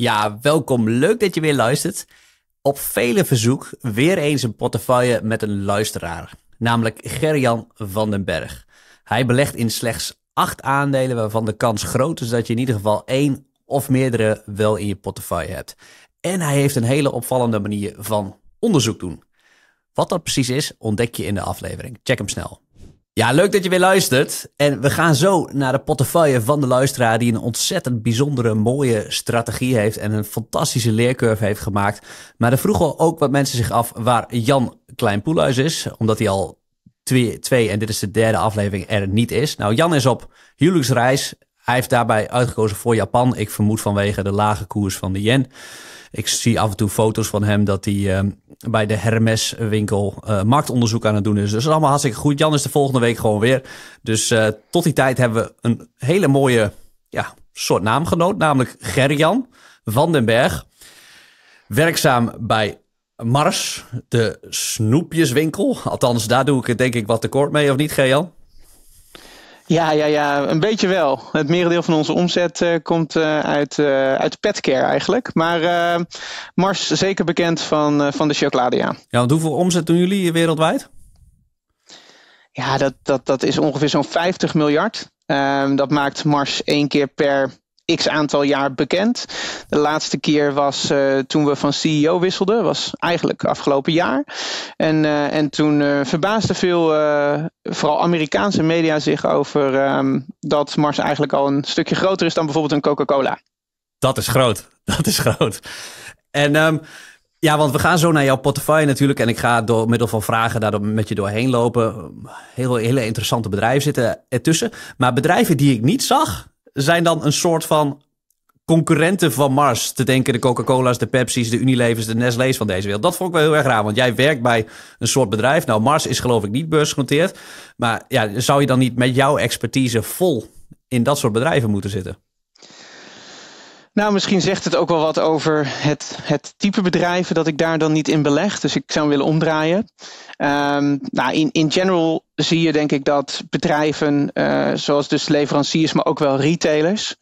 Ja, welkom. Leuk dat je weer luistert. Op vele verzoek weer eens een portefeuille met een luisteraar, namelijk Gerjan van den Berg. Hij belegt in slechts acht aandelen waarvan de kans groot is dat je in ieder geval één of meerdere wel in je portefeuille hebt. En hij heeft een hele opvallende manier van onderzoek doen. Wat dat precies is, ontdek je in de aflevering. Check hem snel. Ja, leuk dat je weer luistert. En we gaan zo naar de portefeuille van de luisteraar die een ontzettend bijzondere, mooie strategie heeft en een fantastische leercurve heeft gemaakt. Maar er vroegen ook wat mensen zich af waar Jan Kleinpoelhuis is, omdat hij al twee, twee, en dit is de derde aflevering, er niet is. Nou, Jan is op huwelijksreis. Hij heeft daarbij uitgekozen voor Japan. Ik vermoed vanwege de lage koers van de yen. Ik zie af en toe foto's van hem dat hij ehm, bij de Hermes winkel eh, marktonderzoek aan het doen is. Dus dat is allemaal hartstikke goed. Jan is de volgende week gewoon weer. Dus eh, tot die tijd hebben we een hele mooie ja, soort naamgenoot, namelijk Gerjan van den Berg. Werkzaam bij Mars, de snoepjeswinkel. Althans, daar doe ik het denk ik wat tekort mee, of niet, Gerjan? Ja, ja, ja, een beetje wel. Het merendeel van onze omzet eh, komt eh, uit, uh, uit petcare eigenlijk. Maar Mars zeker bekend van, van de chocolade, ja. Ja, hoeveel omzet doen jullie wereldwijd? Ja, dat, dat, dat is ongeveer zo'n 50 miljard. Ehm, dat maakt Mars één keer per x aantal jaar bekend. De laatste keer was eh, toen we van CEO wisselden, was eigenlijk afgelopen jaar. En, eh, en toen uh, eh, verbaasden veel, vooral Amerikaanse media, zich over ehm, dat Mars eigenlijk al een stukje groter is dan bijvoorbeeld een Coca-Cola. Dat is groot. Dat is groot. En ehm, ja, want we gaan zo naar jouw portefeuille natuurlijk. En ik ga door middel van vragen daar met je doorheen lopen. Heel, hele interessante bedrijven zitten ertussen. Maar bedrijven die ik niet zag, zijn dan een soort van concurrenten van Mars te denken. De Coca-Cola's, de Pepsi's, de Unilevers, de Nestlé's van deze wereld. Dat vond ik wel heel erg raar, want jij werkt bij een soort bedrijf. Nou, Mars is geloof ik niet beursgenoteerd. Maar ja, zou je dan niet met jouw expertise vol in dat soort bedrijven moeten zitten? Nou, misschien zegt het ook wel wat over het, het type bedrijven dat ik daar dan niet in beleg. Dus ik zou willen omdraaien. Um, nou, in, in general zie je denk ik dat bedrijven, uh, zoals dus leveranciers, maar ook wel retailers,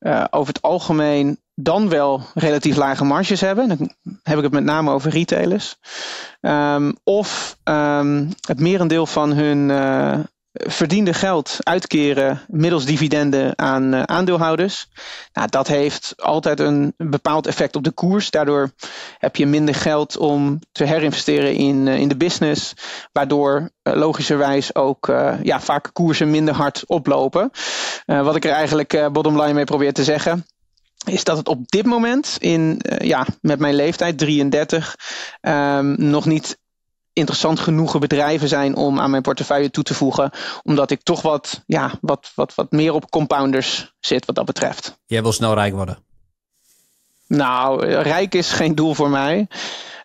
uh, over het algemeen dan wel relatief lage marges hebben. Dan heb ik het met name over retailers. Um, of um, het merendeel van hun, eh, verdiende geld uitkeren middels dividenden aan eh, aandeelhouders. Nou, dat heeft altijd een bepaald effect op de koers. Daardoor heb je minder geld om te herinvesteren in, eh, in de business. Waardoor eh, logischerwijs ook ja, vaak koersen minder hard oplopen. wat ik er eigenlijk bottom line mee probeer te zeggen is dat het op dit moment in, ja, met mijn leeftijd, 33, ehm, nog niet interessant genoegen bedrijven zijn om aan mijn portefeuille toe te voegen. Omdat ik toch wat, ja, wat, wat, wat meer op compounders zit wat dat betreft. Jij wil snel rijk worden? Nou, rijk is geen doel voor mij.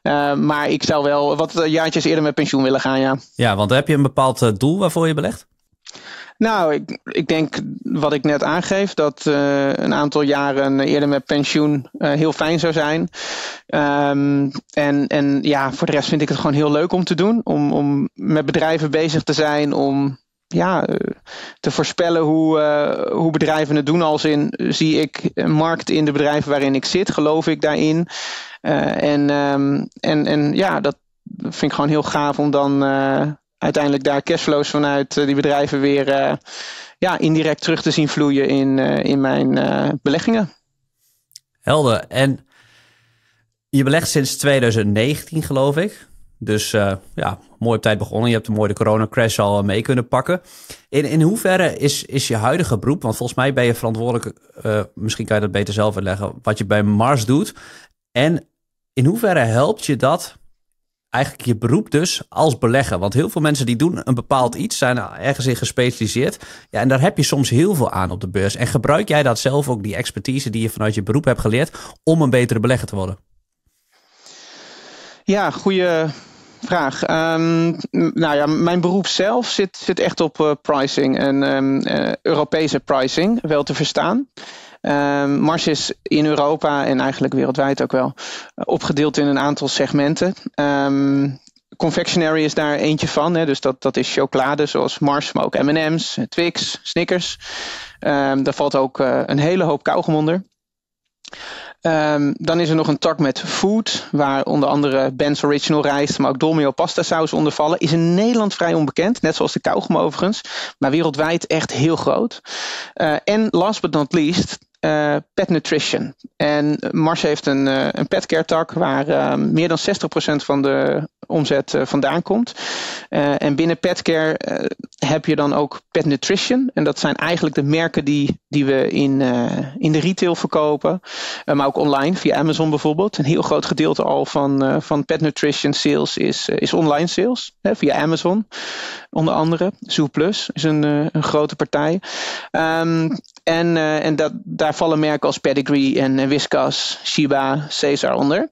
Eh, maar ik zou wel wat jaartjes eerder met pensioen willen gaan, ja. Ja, want heb je een bepaald eh, doel waarvoor je belegt? Nou, ik, ik denk wat ik net aangeef, dat eh, een aantal jaren eerder met pensioen eh, heel fijn zou zijn. Ehm, en, en ja, voor de rest vind ik het gewoon heel leuk om te doen. Om, om met bedrijven bezig te zijn, om ja, eh, te voorspellen hoe, hoe bedrijven het doen. Als in zie ik een markt in de bedrijven waarin ik zit, geloof ik daarin. en, ehm, en, en ja, dat vind ik gewoon heel gaaf om dan uiteindelijk daar cashflows vanuit eh, die bedrijven weer eh, ja, indirect terug te zien vloeien in, eh, in mijn beleggingen. Helder. En je belegt sinds 2019, geloof ik. Dus uh, ja, mooi op tijd begonnen. Je hebt de mooie coronacrash al mee kunnen pakken. In, in hoeverre is, is je huidige beroep, want volgens mij ben je verantwoordelijk, misschien kan je dat beter zelf uitleggen, wat je bij Mars doet. En in hoeverre helpt je dat eigenlijk je beroep dus als belegger. Want heel veel mensen die doen een bepaald iets, zijn ergens in gespecialiseerd. Ja, en daar heb je soms heel veel aan op de beurs. En gebruik jij dat zelf ook, die expertise die je vanuit je beroep hebt geleerd, om een betere belegger te worden? Ja, goede vraag. Ehm, nou ja, mijn beroep zelf zit, zit echt op eh, pricing en ehm, eh, Europese pricing, wel te verstaan. Ehm, Mars is in Europa en eigenlijk wereldwijd ook wel eh, opgedeeld in een aantal segmenten. Um, confectionery is daar eentje van. Hè. Dus dat, dat is chocolade zoals Mars, maar ook M&M's, Twix, Snickers. Um, daar valt ook eh, een hele hoop kauwgom onder. dan is er nog een tak met food, waar onder andere Ben's Original rijst, maar ook Dolmio pasta saus onder vallen. Is in Nederland vrij onbekend, net zoals de kauwgom overigens, maar wereldwijd echt heel groot. Eh, en last but not least, eh, pet nutrition. En Mars heeft een, uh, een petcare tak waar ehm, meer dan 60% van de omzet eh, vandaan komt. en binnen petcare heb je dan ook pet nutrition. En dat zijn eigenlijk de merken die, die we in, in de retail verkopen. maar ook online, via Amazon bijvoorbeeld. Een heel groot gedeelte al van, van pet nutrition sales is, is online sales. Hè, via Amazon onder andere. Zooplus is een, een grote partij. Um, en, eh, en dat, daar vallen merken als Pedigree en Whiskas, Shiba, Cesar onder.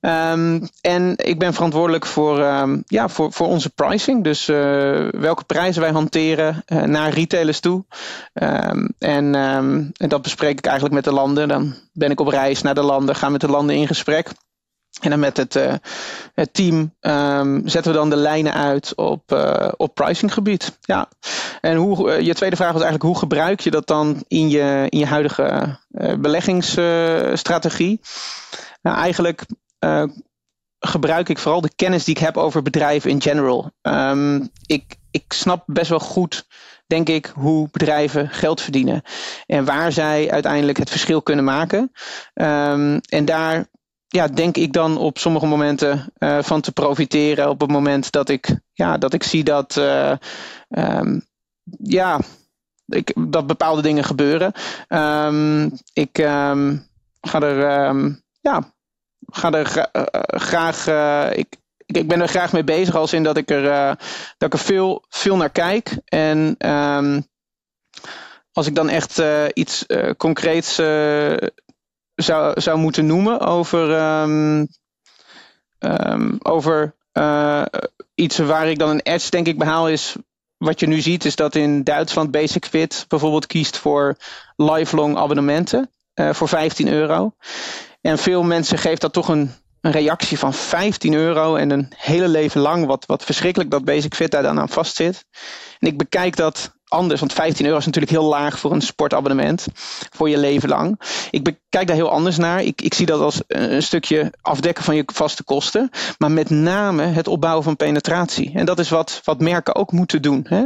Ehm, en ik ben verantwoordelijk voor, ehm, ja, voor, voor onze pricing. Dus eh, welke prijzen wij hanteren eh, naar retailers toe. Ehm, en, dat bespreek ik eigenlijk met de landen. Dan ben ik op reis naar de landen, ga met de landen in gesprek. En dan met het, eh, het team ehm, zetten we dan de lijnen uit op, uh, op pricinggebied. Ja. En hoe, eh, je tweede vraag was eigenlijk hoe gebruik je dat dan in je, in je huidige beleggingsstrategie? nou, eigenlijk gebruik ik vooral de kennis die ik heb over bedrijven in general. Um, ik, ik snap best wel goed denk ik, hoe bedrijven geld verdienen. En waar zij uiteindelijk het verschil kunnen maken. Ehm, en daar ja, denk ik dan op sommige momenten eh, van te profiteren. Op het moment dat ik, ja, dat ik zie dat, eh, ehm, ja, dat bepaalde dingen gebeuren. Ehm, ik ehm, ga er, ja, ga er eh, graag, ik, ik, ik, ben er graag mee bezig. Als in dat ik er, dat ik er veel, veel naar kijk. En als ik dan echt iets concreets zou, zou moeten noemen over, ehm, ehm, over eh, iets waar ik dan een edge denk ik behaal is wat je nu ziet is dat in Duitsland Basic Fit bijvoorbeeld kiest voor lifelong abonnementen eh, voor 15 euro. En veel mensen geeft dat toch een, een, reactie van 15 euro en een hele leven lang, wat, wat verschrikkelijk dat Basic Fit daar dan aan vastzit. En ik bekijk dat anders. Want 15 euro is natuurlijk heel laag voor een sportabonnement. Voor je leven lang. Ik kijk daar heel anders naar. Ik, ik zie dat als een stukje afdekken van je vaste kosten. Maar met name het opbouwen van penetratie. En dat is wat, wat merken ook moeten doen. Hè?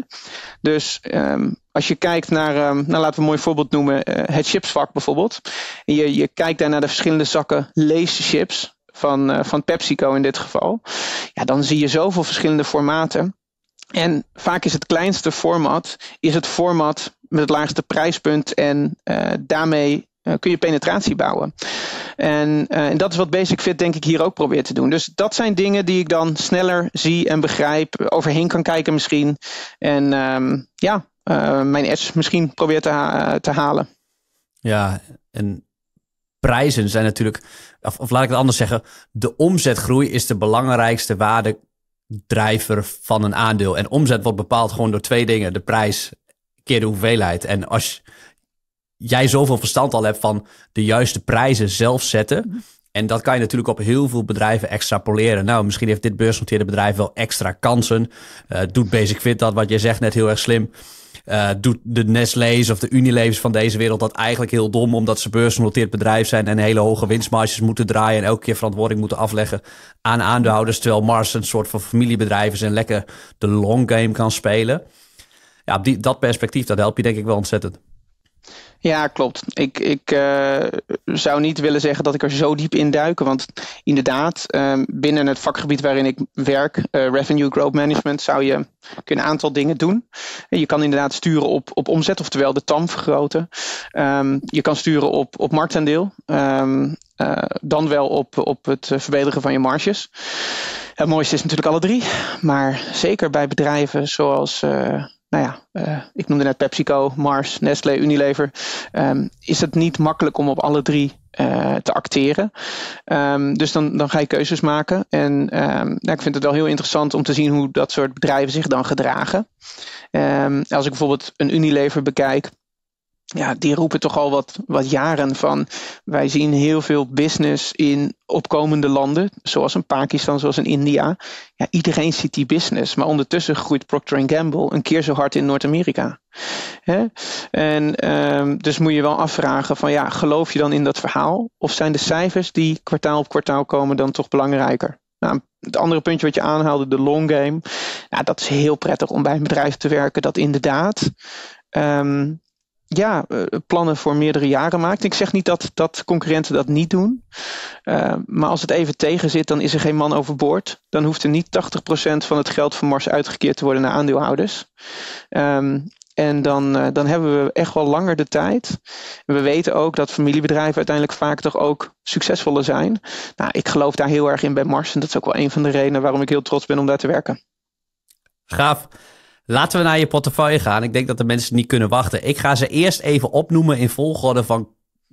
Dus ehm, als je kijkt naar, um, nou laten we een mooi voorbeeld noemen, eh, het chipsvak bijvoorbeeld. En je, je kijkt daar naar de verschillende zakken leeschips van, eh, van PepsiCo in dit geval. Ja, dan zie je zoveel verschillende formaten. En vaak is het kleinste format is het format met het laagste prijspunt en eh, daarmee eh, kun je penetratie bouwen. En, eh, en, dat is wat Basic Fit denk ik hier ook probeert te doen. Dus dat zijn dingen die ik dan sneller zie en begrijp, overheen kan kijken misschien. En ehm, ja, mijn edge misschien probeer te, te halen. Ja, en prijzen zijn natuurlijk, of laat ik het anders zeggen, de omzetgroei is de belangrijkste waarde drijver van een aandeel. En omzet wordt bepaald gewoon door twee dingen. De prijs keer de hoeveelheid. En als jij zoveel verstand al hebt van de juiste prijzen zelf zetten... En dat kan je natuurlijk op heel veel bedrijven extrapoleren. Nou, misschien heeft dit beursgenoteerde bedrijf wel extra kansen. Eh, doet Basic Fit dat, wat je zegt, net heel erg slim. Eh, doet de Nestle's of de Unilever's van deze wereld dat eigenlijk heel dom, omdat ze beursgenoteerd bedrijf zijn en hele hoge winstmarges moeten draaien en elke keer verantwoording moeten afleggen aan aandeelhouders, terwijl Mars een soort van familiebedrijf is en lekker de long game kan spelen. Ja, die, dat perspectief, dat help je denk ik wel ontzettend. Ja, klopt. Ik, ik eh, zou niet willen zeggen dat ik er zo diep in duik. Want inderdaad, ehm, binnen het vakgebied waarin ik werk, eh, revenue growth management, zou je een aantal dingen doen. Je kan inderdaad sturen op, op omzet, oftewel de TAM vergroten. Ehm, je kan sturen op, op marktaandeel. Ehm, eh, dan wel op, op het verbeteren van je marges. Het mooiste is natuurlijk alle drie. Maar zeker bij bedrijven zoals nou ja, eh, ik noemde net PepsiCo, Mars, Nestlé, Unilever, ehm, is het niet makkelijk om op alle drie eh, te acteren. Ehm, dus dan, dan ga je keuzes maken. En ehm, nou, ik vind het wel heel interessant om te zien hoe dat soort bedrijven zich dan gedragen. als ik bijvoorbeeld een Unilever bekijk ja, die roepen toch al wat, wat jaren van. Wij zien heel veel business in opkomende landen, zoals een Pakistan, zoals een India. Ja, iedereen ziet die business, maar ondertussen groeit Procter Gamble een keer zo hard in Noord-Amerika. En ehm, dus moet je wel afvragen van ja, geloof je dan in dat verhaal? Of zijn de cijfers die kwartaal op kwartaal komen dan toch belangrijker? Nou, het andere puntje wat je aanhaalde, de long game. Nou, dat is heel prettig om bij een bedrijf te werken dat inderdaad um, ja, eh, plannen voor meerdere jaren maakt. Ik zeg niet dat, dat concurrenten dat niet doen. Eh, maar als het even tegen zit, dan is er geen man overboord. Dan hoeft er niet 80% van het geld van Mars uitgekeerd te worden naar aandeelhouders. Ehm, en dan, eh, dan hebben we echt wel langer de tijd. We weten ook dat familiebedrijven uiteindelijk vaak toch ook succesvoller zijn. Nou, ik geloof daar heel erg in bij Mars. En dat is ook wel een van de redenen waarom ik heel trots ben om daar te werken. Gaaf. Laten we naar je portefeuille gaan. Ik denk dat de mensen niet kunnen wachten. Ik ga ze eerst even opnoemen in volgorde van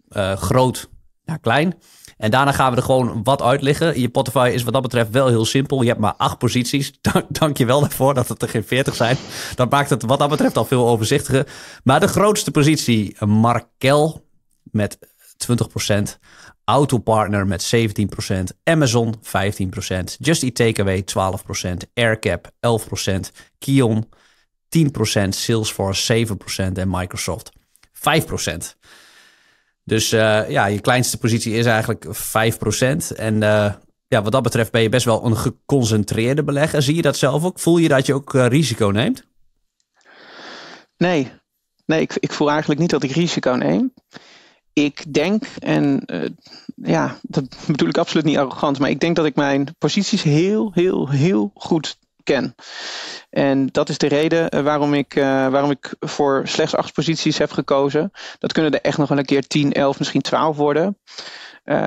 eh, groot naar klein. En daarna gaan we er gewoon wat uitleggen. Je portefeuille is wat dat betreft wel heel simpel. Je hebt maar acht posities. Dank je wel daarvoor dat het er geen veertig zijn. Dat maakt het wat dat betreft al veel overzichtiger. Maar de grootste positie, Markel met 20%. Autopartner met 17%, Amazon 15%, Just Eat Takeaway 12%, AirCap 11%, Kion 10%, Salesforce 7% en Microsoft 5%. Dus eh, ja, je kleinste positie is eigenlijk 5%. En eh, ja, wat dat betreft ben je best wel een geconcentreerde belegger. Zie je dat zelf ook? Voel je dat je ook eh, risico neemt? Nee, nee ik, ik voel eigenlijk niet dat ik risico neem. Ik denk, en ja, dat bedoel ik absoluut niet arrogant, maar ik denk dat ik mijn posities heel, heel, heel goed ken. En dat is de reden eh, waarom ik, eh, waarom ik voor slechts acht posities heb gekozen. Dat kunnen er echt nog wel een keer 10, 11, misschien 12 worden. Ehm,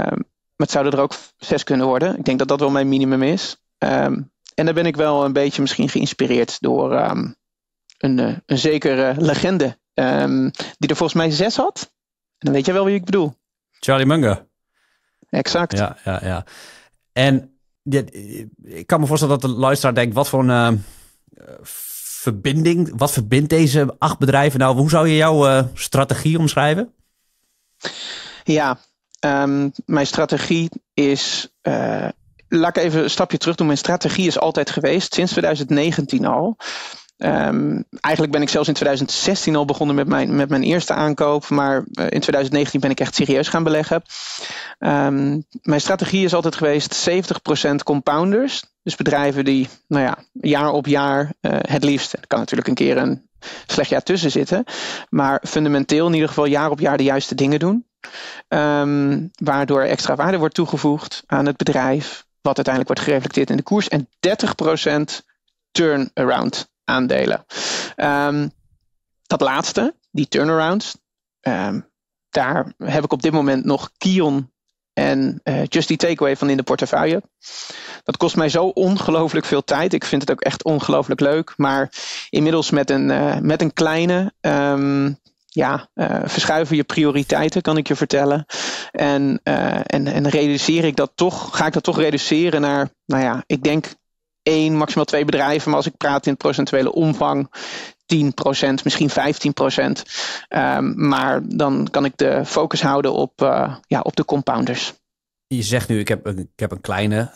maar het zouden er ook zes kunnen worden. Ik denk dat dat wel mijn minimum is. Ehm, en daar ben ik wel een beetje misschien geïnspireerd door ehm, een, eh, een zekere legende. die er volgens mij zes had. En dan weet je wel wie ik bedoel. Charlie Munger. Exact. Ja, ja, ja. En ik kan me voorstellen dat de luisteraar denkt: wat voor een eh, verbinding, wat verbindt deze acht bedrijven nou? Hoe zou je jouw eh, strategie omschrijven? Ja, ehm, mijn strategie is. Eh, laat ik even een stapje terug doen. Mijn strategie is altijd geweest, sinds 2019 al. Ehm, eigenlijk ben ik zelfs in 2016 al begonnen met mijn, met mijn eerste aankoop, maar eh, in 2019 ben ik echt serieus gaan beleggen. Ehm, mijn strategie is altijd geweest 70% compounders. Dus bedrijven die nou ja, jaar op jaar eh, het liefst, er kan natuurlijk een keer een slecht jaar tussen zitten, maar fundamenteel in ieder geval jaar op jaar de juiste dingen doen. Ehm, waardoor extra waarde wordt toegevoegd aan het bedrijf, wat uiteindelijk wordt gereflecteerd in de koers. En 30% turnaround aandelen. Ehm, dat laatste, die turnarounds, ehm, daar heb ik op dit moment nog Kion en uh, Just die Takeaway van in de portefeuille. Dat kost mij zo ongelooflijk veel tijd. Ik vind het ook echt ongelooflijk leuk. Maar inmiddels met een, eh, met een kleine. Um, ja, eh, verschuiven je prioriteiten, kan ik je vertellen. En, en, en reduceer ik dat toch, ga ik dat toch reduceren naar, nou ja, ik denk één, maximaal twee bedrijven. Maar als ik praat in procentuele omvang, 10%, misschien 15%. Um, ehm, maar dan kan ik de focus houden op, eh, ja, op de compounders. Je zegt nu, ik heb een, ik heb een kleine.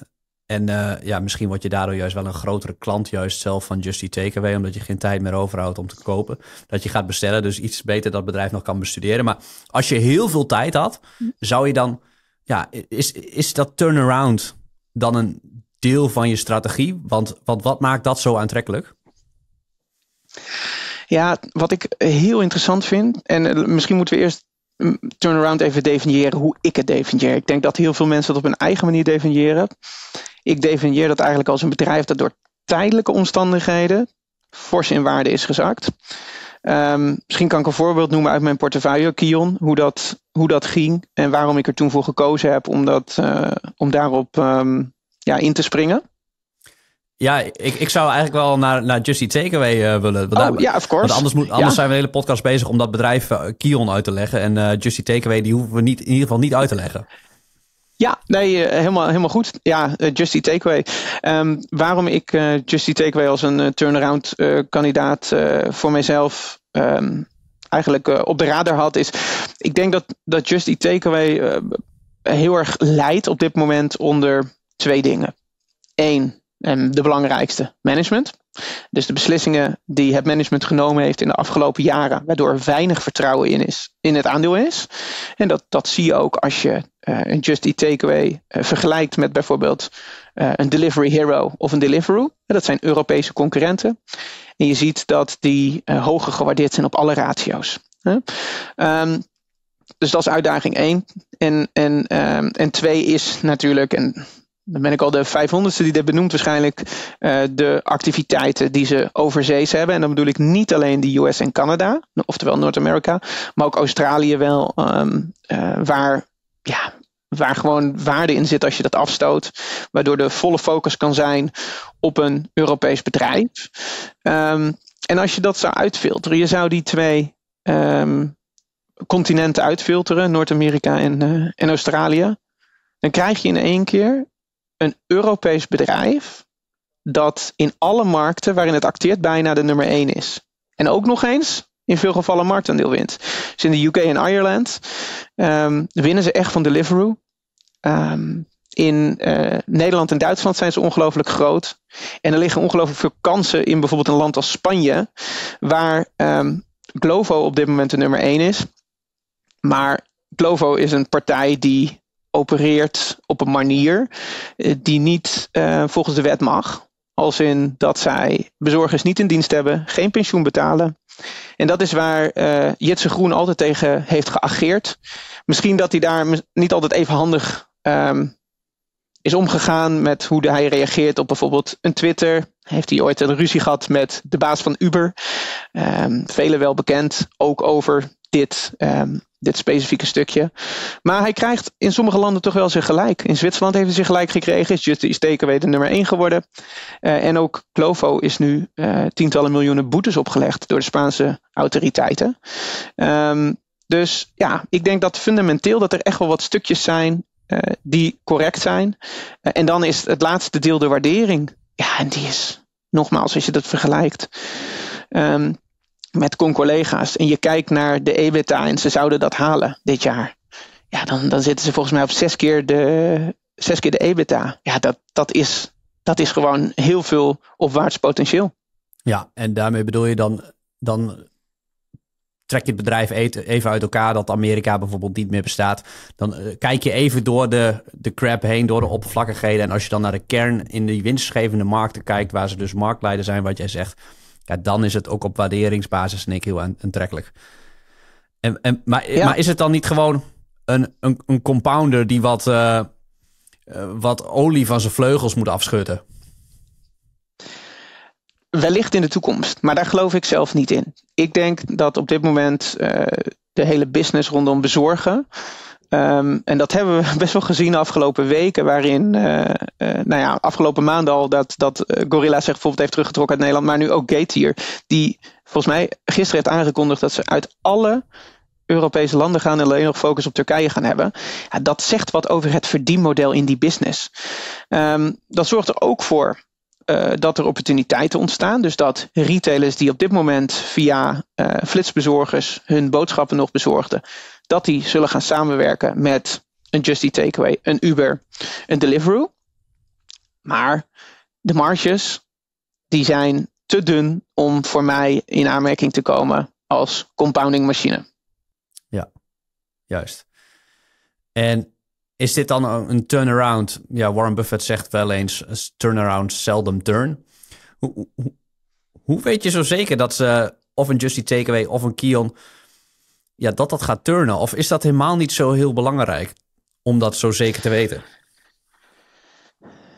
En eh, ja, misschien word je daardoor juist wel een grotere klant, juist zelf van Justy Takeaway, omdat je geen tijd meer overhoudt om te kopen. Dat je gaat bestellen, dus iets beter dat bedrijf nog kan bestuderen. Maar als je heel veel tijd had, hm. zou je dan, ja, is, is dat turnaround dan een deel van je strategie? Want, wat maakt dat zo aantrekkelijk? Ja, wat ik heel interessant vind, en eh, misschien moeten we eerst mm, turnaround even definiëren hoe ik het definieer. Ik denk dat heel veel mensen dat op hun eigen manier definiëren. Ik definieer dat eigenlijk als een bedrijf dat door tijdelijke omstandigheden fors in waarde is gezakt. Ehm, misschien kan ik een voorbeeld noemen uit mijn portefeuille, Kion, hoe dat, hoe dat ging en waarom ik er toen voor gekozen heb om, eh, om daarop ehm, ja, in te springen? Ja, ik, ik zou eigenlijk wel naar, naar Justy Takeaway eh, willen. oh, of course. Want anders, moet, anders zijn we de hele podcast bezig om dat bedrijf eh, Kion uit te leggen. En eh, Justy Takeaway, die hoeven we niet, in ieder geval niet uit te leggen. Ja, nee, helemaal, helemaal goed. Ja, Justy Takeaway. Um, waarom ik Justy Takeaway als een turnaround kandidaat voor mezelf ehm, eigenlijk op de radar had, is ik denk dat, dat Justy Takeaway heel erg leidt op dit moment onder twee dingen. Eén, en ehm, de belangrijkste, management. Dus de beslissingen die het management genomen heeft in de afgelopen jaren, waardoor er weinig vertrouwen in, is, in het aandeel is. En dat, dat zie je ook als je eh, een Just Eat Takeaway eh, vergelijkt met bijvoorbeeld eh, een Delivery Hero of een Deliveroo. Dat zijn Europese concurrenten. En je ziet dat die hoger gewaardeerd zijn op alle ratio's. Ehm, dus dat is uitdaging één. En, en, ehm, en twee is natuurlijk, en dan ben ik al de 500ste die dat benoemt waarschijnlijk, eh, de activiteiten die ze overzees hebben. En dan bedoel ik niet alleen de US en Canada, oftewel Noord-Amerika, maar ook Australië wel, ehm, eh, waar, ja, waar gewoon waarde in zit als je dat afstoot. Waardoor de volle focus kan zijn op een Europees bedrijf. Ehm, en als je dat zou uitfilteren, je zou die twee ehm, continenten uitfilteren, Noord-Amerika en, eh, en Australië dan krijg je in één keer een Europees bedrijf dat in alle markten waarin het acteert bijna de nummer 1 is. En ook nog eens in veel gevallen marktaandeel wint. Dus in de UK en Ireland ehm, winnen ze echt van Deliveroo. Ehm, in eh, Nederland en Duitsland zijn ze ongelooflijk groot. En er liggen ongelooflijk veel kansen in bijvoorbeeld een land als Spanje, waar ehm, Glovo op dit moment de nummer 1 is. Maar Glovo is een partij die opereert op een manier eh, die niet eh, volgens de wet mag. Als in dat zij bezorgers niet in dienst hebben, geen pensioen betalen. En dat is waar uh, Jitse Groen altijd tegen heeft geageerd. Misschien dat hij daar niet altijd even handig ehm, is omgegaan met hoe hij reageert op bijvoorbeeld een Twitter. Heeft hij ooit een ruzie gehad met de baas van Uber? Um, velen wel bekend, ook over dit ehm, dit specifieke stukje. Maar hij krijgt in sommige landen toch wel zijn gelijk. In Zwitserland heeft hij zijn gelijk gekregen. Is Justice TKW de nummer 1 geworden. Eh, en ook Clovo is nu eh, tientallen miljoenen boetes opgelegd door de Spaanse autoriteiten. Ehm, dus ja, ik denk dat fundamenteel dat er echt wel wat stukjes zijn eh, die correct zijn. en dan is het laatste deel de waardering. Ja, en die is, nogmaals, als je dat vergelijkt. Ehm, met con-collega's en je kijkt naar de EBITDA en ze zouden dat halen dit jaar. Ja, dan, dan zitten ze volgens mij op zes keer de, zes keer de EBITDA. Ja, dat, dat, is, dat is gewoon heel veel opwaarts potentieel. Ja, en daarmee bedoel je dan, dan trek je het bedrijf e-, even uit elkaar, dat Amerika bijvoorbeeld niet meer bestaat. Dan eh, kijk je even door de, de crap heen, door de oppervlakkigheden. En als je dan naar de kern in die winstgevende markten kijkt, waar ze dus marktleider zijn, wat jij zegt, ja, dan is het ook op waarderingsbasis denk ik heel aantrekkelijk. En, en, maar, maar is het dan niet gewoon een, een, een compounder die wat, eh, eh, wat olie van zijn vleugels moet afschutten? Wellicht in de toekomst, maar daar geloof ik zelf niet in. Ik denk dat op dit moment eh, de hele business rondom bezorgen Ehm, en dat hebben we best wel gezien de afgelopen weken, waarin, eh, eh, nou ja, afgelopen maanden al dat, dat eh, Gorilla zich bijvoorbeeld heeft teruggetrokken uit Nederland, maar nu ook Gateer, die volgens mij gisteren heeft aangekondigd dat ze uit alle Europese landen gaan en alleen nog focus op Turkije gaan hebben. Ja, dat zegt wat over het verdienmodel in die business. Ehm, dat zorgt er ook voor dat er opportuniteiten ontstaan. Dus dat retailers die op dit moment via flitsbezorgers hun boodschappen nog bezorgden, dat die zullen gaan samenwerken met een Justy Takeaway, een Uber, een Deliveroo. Maar de marges, die zijn te dun om voor mij in aanmerking te komen als compounding machine. Ja, juist. En is dit dan een turnaround? Ja, Warren Buffett zegt wel eens: turnaround seldom turn. Hoe, hoe weet je zo zeker dat ze of een Justy Takeaway of een Kion ja, dat dat gaat turnen? Of is dat helemaal niet zo heel belangrijk om dat zo zeker te weten?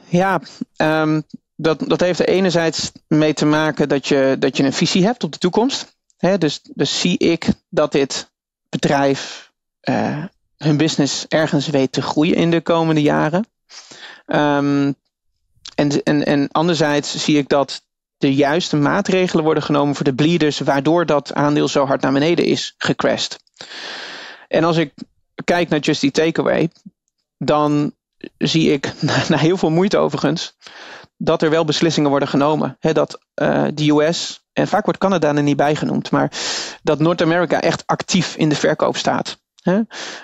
Ja, ehm, dat, dat heeft er enerzijds mee te maken dat je, dat je een visie hebt op de toekomst. He, dus, dus zie ik dat dit bedrijf eh, hun business ergens weet te groeien in de komende jaren. Ehm, en, en, en anderzijds zie ik dat de juiste maatregelen worden genomen voor de bleeders, waardoor dat aandeel zo hard naar beneden is gecrashed. En als ik kijk naar Just Takeaway, dan zie ik, na heel veel moeite overigens, dat er wel beslissingen worden genomen. dat eh, de US, en vaak wordt Canada er niet bij genoemd, maar dat Noord-Amerika echt actief in de verkoop staat.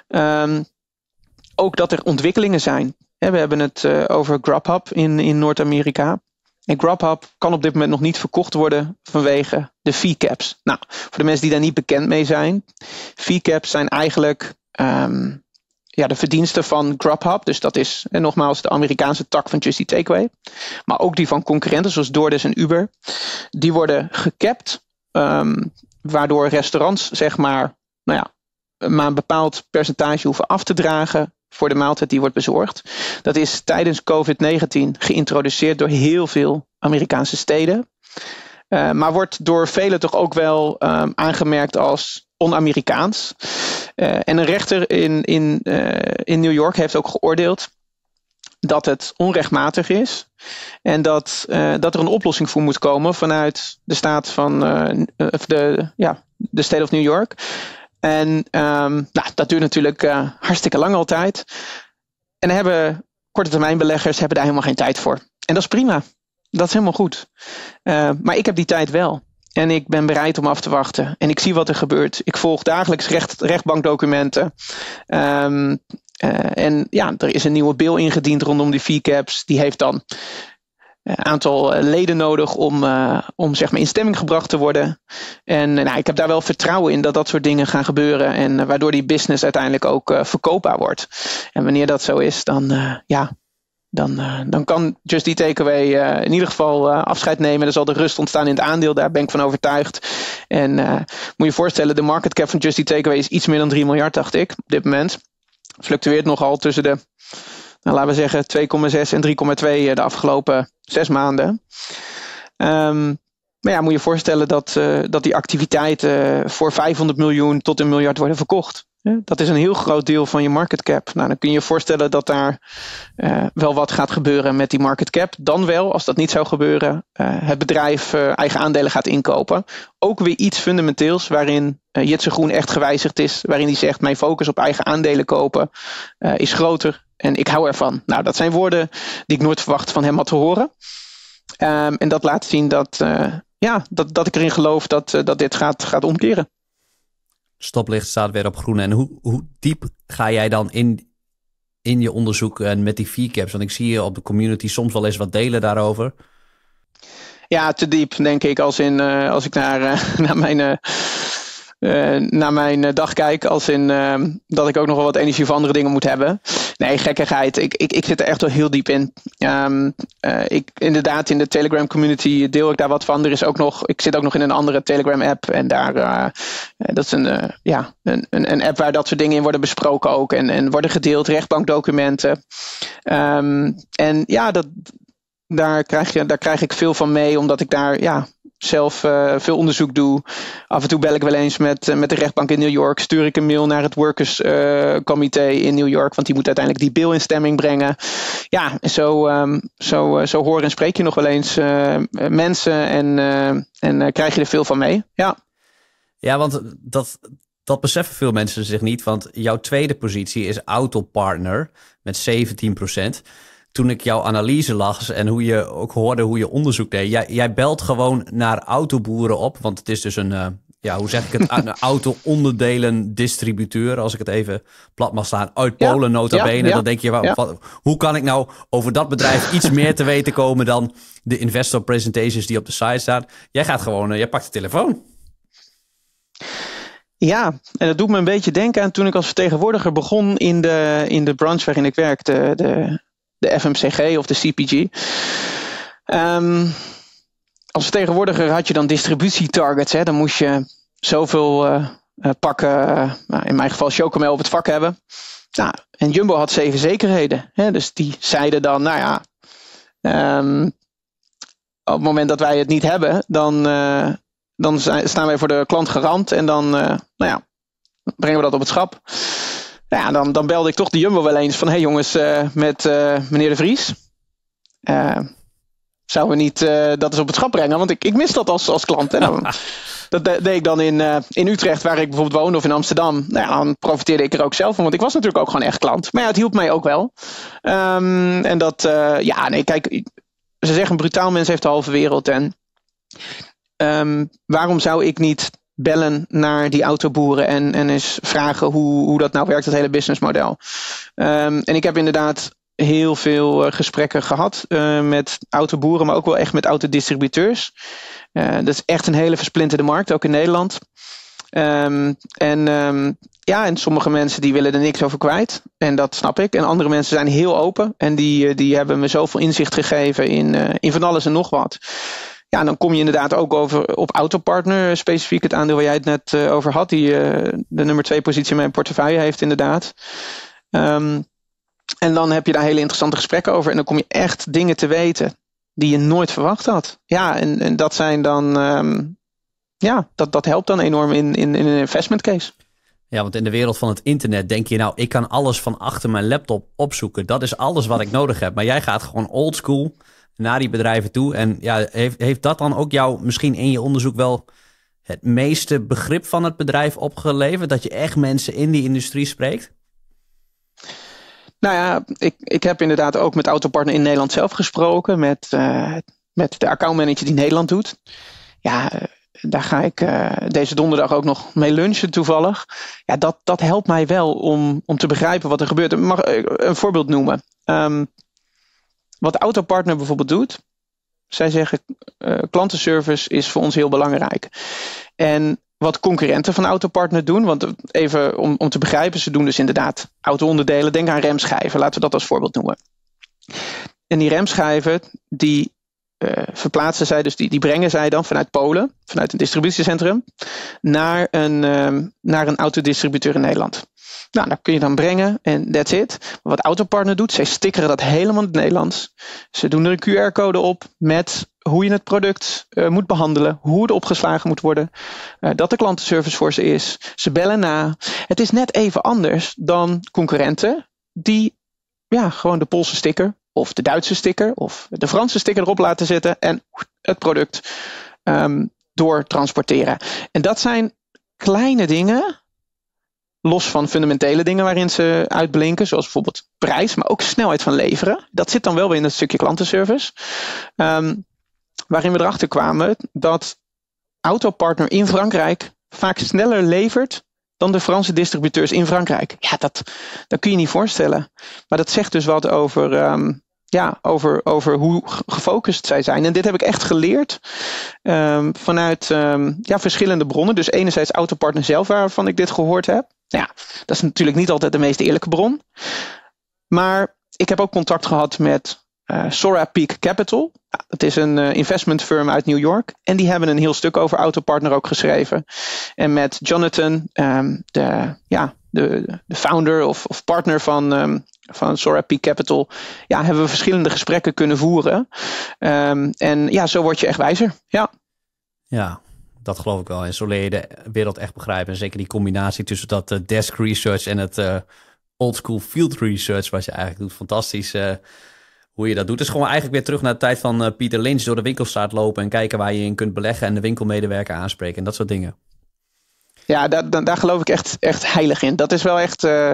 Ehm, ook dat er ontwikkelingen zijn. we hebben het eh, over Grubhub in, in Noord-Amerika. En Grubhub kan op dit moment nog niet verkocht worden vanwege de fee caps. Nou, voor de mensen die daar niet bekend mee zijn, fee caps zijn eigenlijk ehm, ja, de verdiensten van Grubhub. Dus dat is eh, nogmaals de Amerikaanse tak van Just Eat Takeaway. Maar ook die van concurrenten zoals DoorDash en Uber. Die worden gecapt, ehm, waardoor restaurants zeg maar, nou ja, maar een bepaald percentage hoeven af te dragen voor de maaltijd die wordt bezorgd. Dat is tijdens COVID-19 geïntroduceerd door heel veel Amerikaanse steden. Eh, maar wordt door velen toch ook wel ehm, aangemerkt als on-Amerikaans. Eh, en een rechter in, in, eh, in New York heeft ook geoordeeld dat het onrechtmatig is. En dat, dat er een oplossing voor moet komen vanuit de staat van de, ja, de State of New York. En ehm, nou, dat duurt natuurlijk eh, hartstikke lang altijd. En hebben korte termijn beleggers hebben daar helemaal geen tijd voor. En dat is prima. Dat is helemaal goed. Eh, maar ik heb die tijd wel. En ik ben bereid om af te wachten. En ik zie wat er gebeurt. Ik volg dagelijks recht, rechtbankdocumenten. Ehm, eh, en ja, er is een nieuwe bill ingediend rondom die fee caps. Die heeft dan eh, aantal eh, leden nodig om, eh, om zeg maar in stemming gebracht te worden. En nou, ik heb daar wel vertrouwen in dat dat soort dingen gaan gebeuren. En waardoor die business uiteindelijk ook uh, verkoopbaar wordt. En wanneer dat zo is, dan ja. Dan, dan kan Just in ieder geval afscheid nemen. Er zal de rust ontstaan in het aandeel, daar ben ik van overtuigd. En moet je voorstellen, de market cap van Just Takeaway is iets meer dan 3 miljard, dacht ik, op dit moment. Fluctueert nogal tussen de, nou, laten we zeggen, 2,6 en 3,2 de afgelopen zes maanden. Ehm, maar ja, moet je voorstellen dat, eh, dat die activiteiten eh, voor 500 miljoen tot een miljard worden verkocht. Dat is een heel groot deel van je market cap. Nou, dan kun je je voorstellen dat daar eh, wel wat gaat gebeuren met die market cap. Dan wel, als dat niet zou gebeuren, eh, het bedrijf eh, eigen aandelen gaat inkopen. Ook weer iets fundamenteels waarin Jitse Groen echt gewijzigd is. Waarin hij zegt, mijn focus op eigen aandelen kopen is groter en ik hou ervan. Nou, dat zijn woorden die ik nooit verwacht van hem had te horen. Ehm, en dat laat zien dat, ja, dat, dat ik erin geloof dat, dat dit gaat, gaat omkeren stoplicht staat weer op groen. En hoe, hoe diep ga jij dan in, in je onderzoek en eh, met die V-caps? Want ik zie je op de community soms wel eens wat delen daarover. Ja, te diep, denk ik. Als, in, eh, als ik naar, eh, naar mijn eh, naar mijn eh, dag kijk. Als in ehm, dat ik ook nog wel wat energie voor andere dingen moet hebben. Nee, gekkigheid. Ik, ik, ik zit er echt wel heel diep in. Ehm, eh, ik, inderdaad, in de Telegram community deel ik daar wat van. Er is ook nog, ik zit ook nog in een andere Telegram app. En daar, dat is een, ja, een, een, een, app waar dat soort dingen in worden besproken ook. En, en worden gedeeld, rechtbankdocumenten. Ehm, en ja, dat, daar, krijg je, daar krijg ik veel van mee. Omdat ik daar, ja, zelf eh, veel onderzoek doe. Af en toe bel ik wel eens met, eh, met de rechtbank in New York. Stuur ik een mail naar het Workers eh, committee in New York. Want die moet uiteindelijk die bill in stemming brengen. Ja, zo, ehm, zo, zo hoor en spreek je nog wel eens mensen. En, en krijg je er veel van mee. Ja, ja want dat, dat beseffen veel mensen zich niet, want jouw tweede positie is autopartner met 17% toen ik jouw analyse las en hoe je ook hoorde hoe je onderzoek deed. Jij, jij belt gewoon naar autoboeren op, want het is dus een, eh, ja, hoe zeg ik het, een auto-onderdelen-distributeur, als ik het even plat mag staan, uit Polen nota bene. dan denk je, wat, hoe kan ik nou over dat bedrijf iets meer te weten komen dan de investor presentations die op de site staan? Jij gaat gewoon, eh, jij pakt de telefoon. Ja, en dat doet me een beetje denken aan toen ik als vertegenwoordiger begon in de, in de branche waarin ik werkte, de de FMCG of de CPG. Ehm, als vertegenwoordiger had je dan distributietargets. Hè? Dan moest je zoveel eh, eh, pakken, eh, nou, in mijn geval chocomel op het vak hebben. Nou, en Jumbo had zeven zekerheden. Hè? Dus die zeiden dan, nou ja, ehm, op het moment dat wij het niet hebben, dan, uh, dan staan wij voor de klant garant. En dan, nou ja, brengen we dat op het schap. Nou ja, dan, dan belde ik toch de Jumbo wel eens van: hé hey jongens, eh, met eh, meneer De Vries. Eh, zouden we niet dat eens op het schap brengen? Want ik, ik mis dat als, als klant. En dat deed ik dan in, in Utrecht, waar ik bijvoorbeeld woonde, of in Amsterdam. Nou dan profiteerde ik er ook zelf van, want ik was natuurlijk ook gewoon echt klant. Maar ja, het hielp mij ook wel. Ehm, en dat, ja, nee, kijk, ze zeggen brutaal mens heeft de halve wereld. En ehm, waarom zou ik niet bellen naar die autoboeren en, en eens vragen hoe, hoe dat nou werkt, dat hele businessmodel. Um, en ik heb inderdaad heel veel eh, gesprekken gehad eh, met autoboeren, maar ook wel echt met autodistributeurs. Uh, dat is echt een hele versplinterde markt, ook in Nederland. Ehm, en ehm, ja, en sommige mensen die willen er niks over kwijt. En dat snap ik. En andere mensen zijn heel open. En die, die hebben me zoveel inzicht gegeven in, in van alles en nog wat. Ja, dan kom je inderdaad ook over op Autopartner, eh, specifiek het aandeel waar jij het net eh, over had, die eh, de nummer twee positie in mijn portefeuille heeft inderdaad. Ehm, en dan heb je daar hele interessante gesprekken over en dan kom je echt dingen te weten die je nooit verwacht had. Ja, en, en dat zijn dan, ehm, ja, dat, dat helpt dan enorm in, in, in een investment case. Ja, want in de wereld van het internet denk je nou, ik kan alles van achter mijn laptop opzoeken. Dat is alles wat ik nodig heb. Maar jij gaat gewoon oldschool naar die bedrijven toe. En ja, heeft, heeft dat dan ook jou misschien in je onderzoek wel het meeste begrip van het bedrijf opgeleverd? Dat je echt mensen in die industrie spreekt? Nou ja, ik, ik heb inderdaad ook met Autopartner in Nederland zelf gesproken. Met, uh, met de accountmanager die Nederland doet. Ja, eh, daar ga ik eh, deze donderdag ook nog mee lunchen toevallig. Ja, dat, dat helpt mij wel om, om te begrijpen wat er gebeurt. Ik een voorbeeld noemen. Um, wat Autopartner bijvoorbeeld doet, zij zeggen eh, klantenservice is voor ons heel belangrijk. En wat concurrenten van Autopartner doen, want even om, om te begrijpen, ze doen dus inderdaad auto-onderdelen. Denk aan remschijven, laten we dat als voorbeeld noemen. En die remschijven, die eh, verplaatsen zij, dus die, die brengen zij dan vanuit Polen, vanuit een distributiecentrum, naar een, uh, naar een autodistributeur in Nederland. Nou, dat kun je dan brengen en that's it. Maar Wat Autopartner doet, zij stickeren dat helemaal in het Nederlands. Ze doen er een QR-code op met hoe je het product eh, moet behandelen, hoe het opgeslagen moet worden, eh, dat de klantenservice voor ze is. Ze bellen na. Het is net even anders dan concurrenten die ja, gewoon de Poolse sticker of de Duitse sticker of de Franse sticker erop laten zetten en het product ehm, doortransporteren. En dat zijn kleine dingen Los van fundamentele dingen waarin ze uitblinken, zoals bijvoorbeeld prijs, maar ook snelheid van leveren. Dat zit dan wel weer in het stukje klantenservice. Ehm, waarin we erachter kwamen dat Autopartner in Frankrijk vaak sneller levert dan de Franse distributeurs in Frankrijk. Ja, dat, dat kun je niet voorstellen. Maar dat zegt dus wat over ehm, ja, over, over hoe gefocust zij zijn. En dit heb ik echt geleerd ehm, vanuit ehm, ja, verschillende bronnen. Dus enerzijds Autopartner zelf, waarvan ik dit gehoord heb. Nou ja, dat is natuurlijk niet altijd de meest eerlijke bron. Maar ik heb ook contact gehad met eh, Sora Peak Capital. Ja, dat is een eh, investment firm uit New York. En die hebben een heel stuk over Autopartner ook geschreven. En met Jonathan, ehm, de, ja, de, de founder of, of partner van, ehm, van Sora Peak Capital, ja, hebben we verschillende gesprekken kunnen voeren. Ehm, en ja, zo word je echt wijzer. Ja. Ja, dat geloof ik wel. En zo leer je de wereld echt begrijpen. En zeker die combinatie tussen dat eh, desk research en het uh, old school field research, wat je eigenlijk doet, fantastisch hoe je dat doet. Het is gewoon eigenlijk weer terug naar de tijd van uh, Pieter Lynch door de winkelstraat lopen en kijken waar je in kunt beleggen en de winkelmedewerker aanspreken en dat soort dingen. Ja, daar, daar geloof ik echt, echt heilig in. Dat is wel echt eh,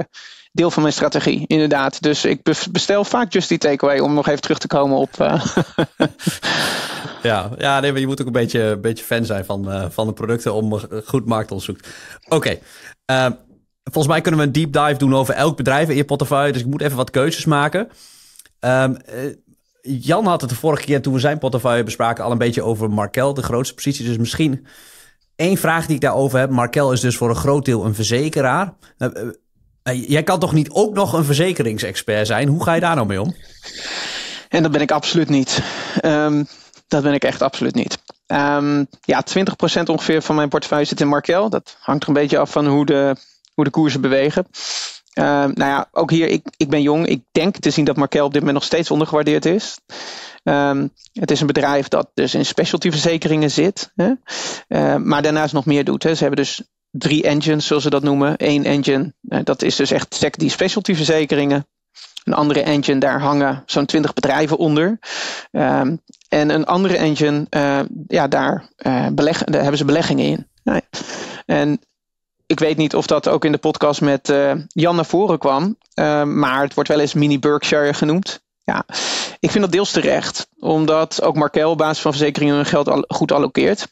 deel van mijn strategie, inderdaad. Dus ik bestel vaak just die takeaway om nog even terug te komen op. Eh. ja, ja nee, maar je moet ook een beetje, een beetje fan zijn van, van de producten om goed marktonderzoek. Oké. Volgens mij kunnen we een deep dive doen over elk bedrijf in je portefeuille. Dus ik moet even wat keuzes maken. Ehm, eh, Jan had het de vorige keer toen we zijn portefeuille bespraken al een beetje over Markel, de grootste positie. Dus misschien één vraag die ik daarover heb. Markel is dus voor een groot deel een verzekeraar. Eh, eh, jij kan toch niet ook nog een verzekeringsexpert zijn? Hoe ga je daar nou mee om? En dat ben ik absoluut niet. Ehm, dat ben ik echt absoluut niet. Um, ja, 20% ongeveer van mijn portefeuille zit in Markel. Dat hangt er een beetje af van hoe de, hoe de koersen bewegen. Ehm, nou ja, ook hier, ik, ik ben jong. Ik denk te zien dat Markel op dit moment nog steeds ondergewaardeerd is. Ehm, het is een bedrijf dat dus in specialty verzekeringen zit. Hè? Ehm, maar daarnaast nog meer doet. Hè? Ze hebben dus drie engines, zoals ze dat noemen. Eén engine, eh, dat is dus echt SEC die specialty verzekeringen. Een andere engine, daar hangen zo'n twintig bedrijven onder. en een andere engine, eh, ja, daar, eh, daar hebben ze beleggingen in. En ik weet niet of dat ook in de podcast met eh, Jan naar voren kwam. Eh, maar het wordt wel eens mini Berkshire genoemd. Ja, ik vind dat deels terecht. Omdat ook Markel op basis van verzekeringen hun geld al goed allokeert.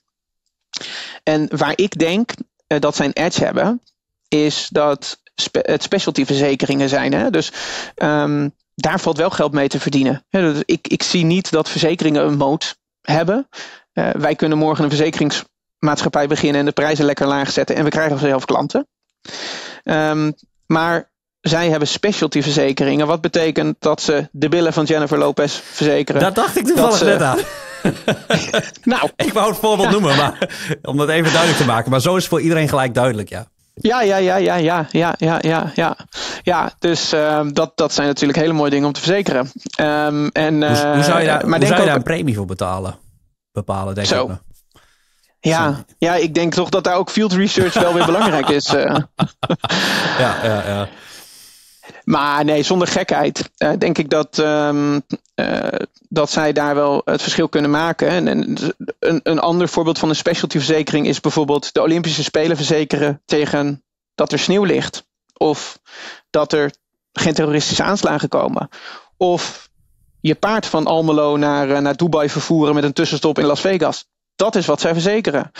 En waar ik denk eh, dat zij een edge hebben, is dat het specialty verzekeringen zijn. Hè? Dus ehm, daar valt wel geld mee te verdienen. dus ik, ik zie niet dat verzekeringen een moot hebben. wij kunnen morgen een verzekerings maatschappij beginnen en de prijzen lekker laag zetten en we krijgen zelf klanten. Ehm, maar zij hebben specialty verzekeringen. Wat betekent dat ze de billen van Jennifer Lopez verzekeren? Dat dacht ik toevallig ze... net aan. nou, ik wou het voorbeeld noemen, maar om dat even duidelijk te maken. Maar zo is het voor iedereen gelijk duidelijk, ja. Ja, ja, ja, ja, ja, ja, ja, ja, ja. Ja, dus ehm, dat, dat zijn natuurlijk hele mooie dingen om te verzekeren. Ehm, en, hoe, hoe, zou je eh, daar, maar denk zou je daar een premie voor betalen? Bepalen, denk zo. ik. Ja, ja, ik denk toch dat daar ook field research wel weer belangrijk is. Eh. ja, ja, ja. Maar nee, zonder gekheid eh, denk ik dat, ehm, eh, dat zij daar wel het verschil kunnen maken. En, een, een ander voorbeeld van een specialty verzekering is bijvoorbeeld de Olympische Spelen verzekeren tegen dat er sneeuw ligt. Of dat er geen terroristische aanslagen komen. Of je paard van Almelo naar, naar Dubai vervoeren met een tussenstop in Las Vegas dat is wat zij verzekeren.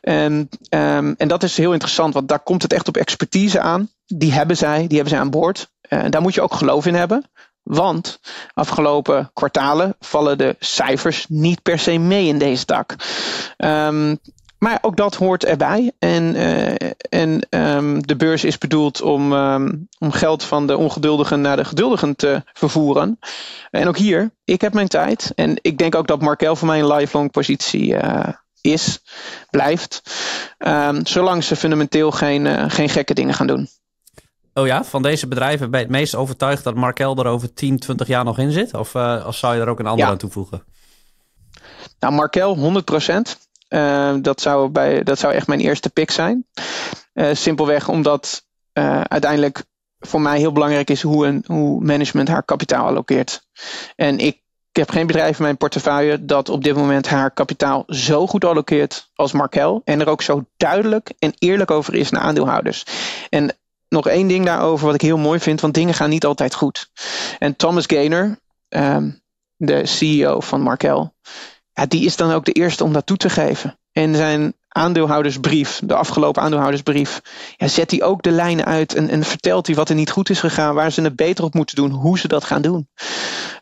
En, ehm, en dat is heel interessant, want daar komt het echt op expertise aan. Die hebben zij, die hebben zij aan boord. Eh, daar moet je ook geloof in hebben. Want afgelopen kwartalen vallen de cijfers niet per se mee in deze tak. Um, maar ook dat hoort erbij. En, eh, en ehm, de beurs is bedoeld om, ehm, om geld van de ongeduldigen naar de geduldigen te vervoeren. En ook hier, ik heb mijn tijd. En ik denk ook dat Markel voor mij een lifelong positie eh, is, blijft. Ehm, zolang ze fundamenteel geen, eh, geen gekke dingen gaan doen. Oh ja, van deze bedrijven ben je het meest overtuigd dat Markel er over 10, 20 jaar nog in zit? Of, of zou je er ook een ander aan toevoegen? Nou, Markel 100 procent. Ehm, dat, zou bij, dat zou echt mijn eerste pick zijn. Eh, simpelweg omdat eh, uiteindelijk voor mij heel belangrijk is hoe, een, hoe management haar kapitaal allokeert. En ik heb geen bedrijf in mijn portefeuille dat op dit moment haar kapitaal zo goed allokeert als Markel. En er ook zo duidelijk en eerlijk over is naar aandeelhouders. En nog één ding daarover wat ik heel mooi vind, want dingen gaan niet altijd goed. En Thomas Gaynor, ehm, de CEO van Markel, die is dan ook de eerste om dat toe te geven. En zijn aandeelhoudersbrief, de afgelopen aandeelhoudersbrief, ja, zet hij ook de lijnen uit en, en, vertelt hij wat er niet goed is gegaan, waar ze het beter op moeten doen, hoe ze dat gaan doen.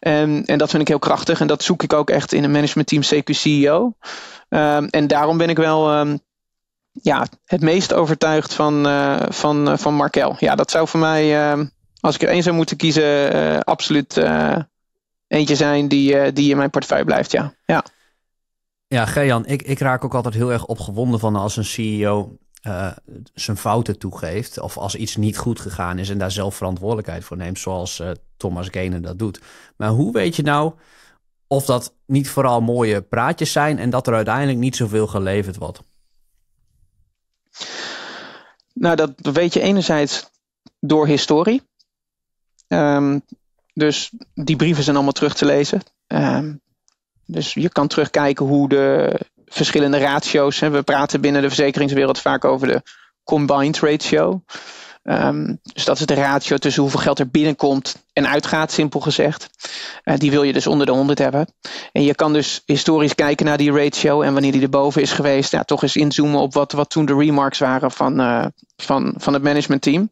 Ehm, en dat vind ik heel krachtig en dat zoek ik ook echt in een managementteam CQ CEO. Ehm, en daarom ben ik wel ehm, ja, het meest overtuigd van, uh, van, eh, van Markel. Ja, dat zou voor mij, als ik er één zou moeten kiezen, eh, absoluut eentje zijn die, die in mijn portefeuille blijft. Ja. ja. Ja, Gejan, ik, ik raak ook altijd heel erg opgewonden van als een CEO eh, zijn fouten toegeeft. Of als iets niet goed gegaan is en daar zelf verantwoordelijkheid voor neemt. Zoals eh, Thomas Genen dat doet. Maar hoe weet je nou of dat niet vooral mooie praatjes zijn en dat er uiteindelijk niet zoveel geleverd wordt? Nou, dat weet je enerzijds door historie. Ehm, dus die brieven zijn allemaal terug te lezen. Ehm, dus je kan terugkijken hoe de verschillende ratio's. Hè, we praten binnen de verzekeringswereld vaak over de combined ratio. Ehm, dus dat is de ratio tussen hoeveel geld er binnenkomt en uitgaat, simpel gezegd. Eh, die wil je dus onder de 100 hebben. En je kan dus historisch kijken naar die ratio en wanneer die erboven is geweest, ja, toch eens inzoomen op wat, wat toen de remarks waren van, eh, van, van het managementteam.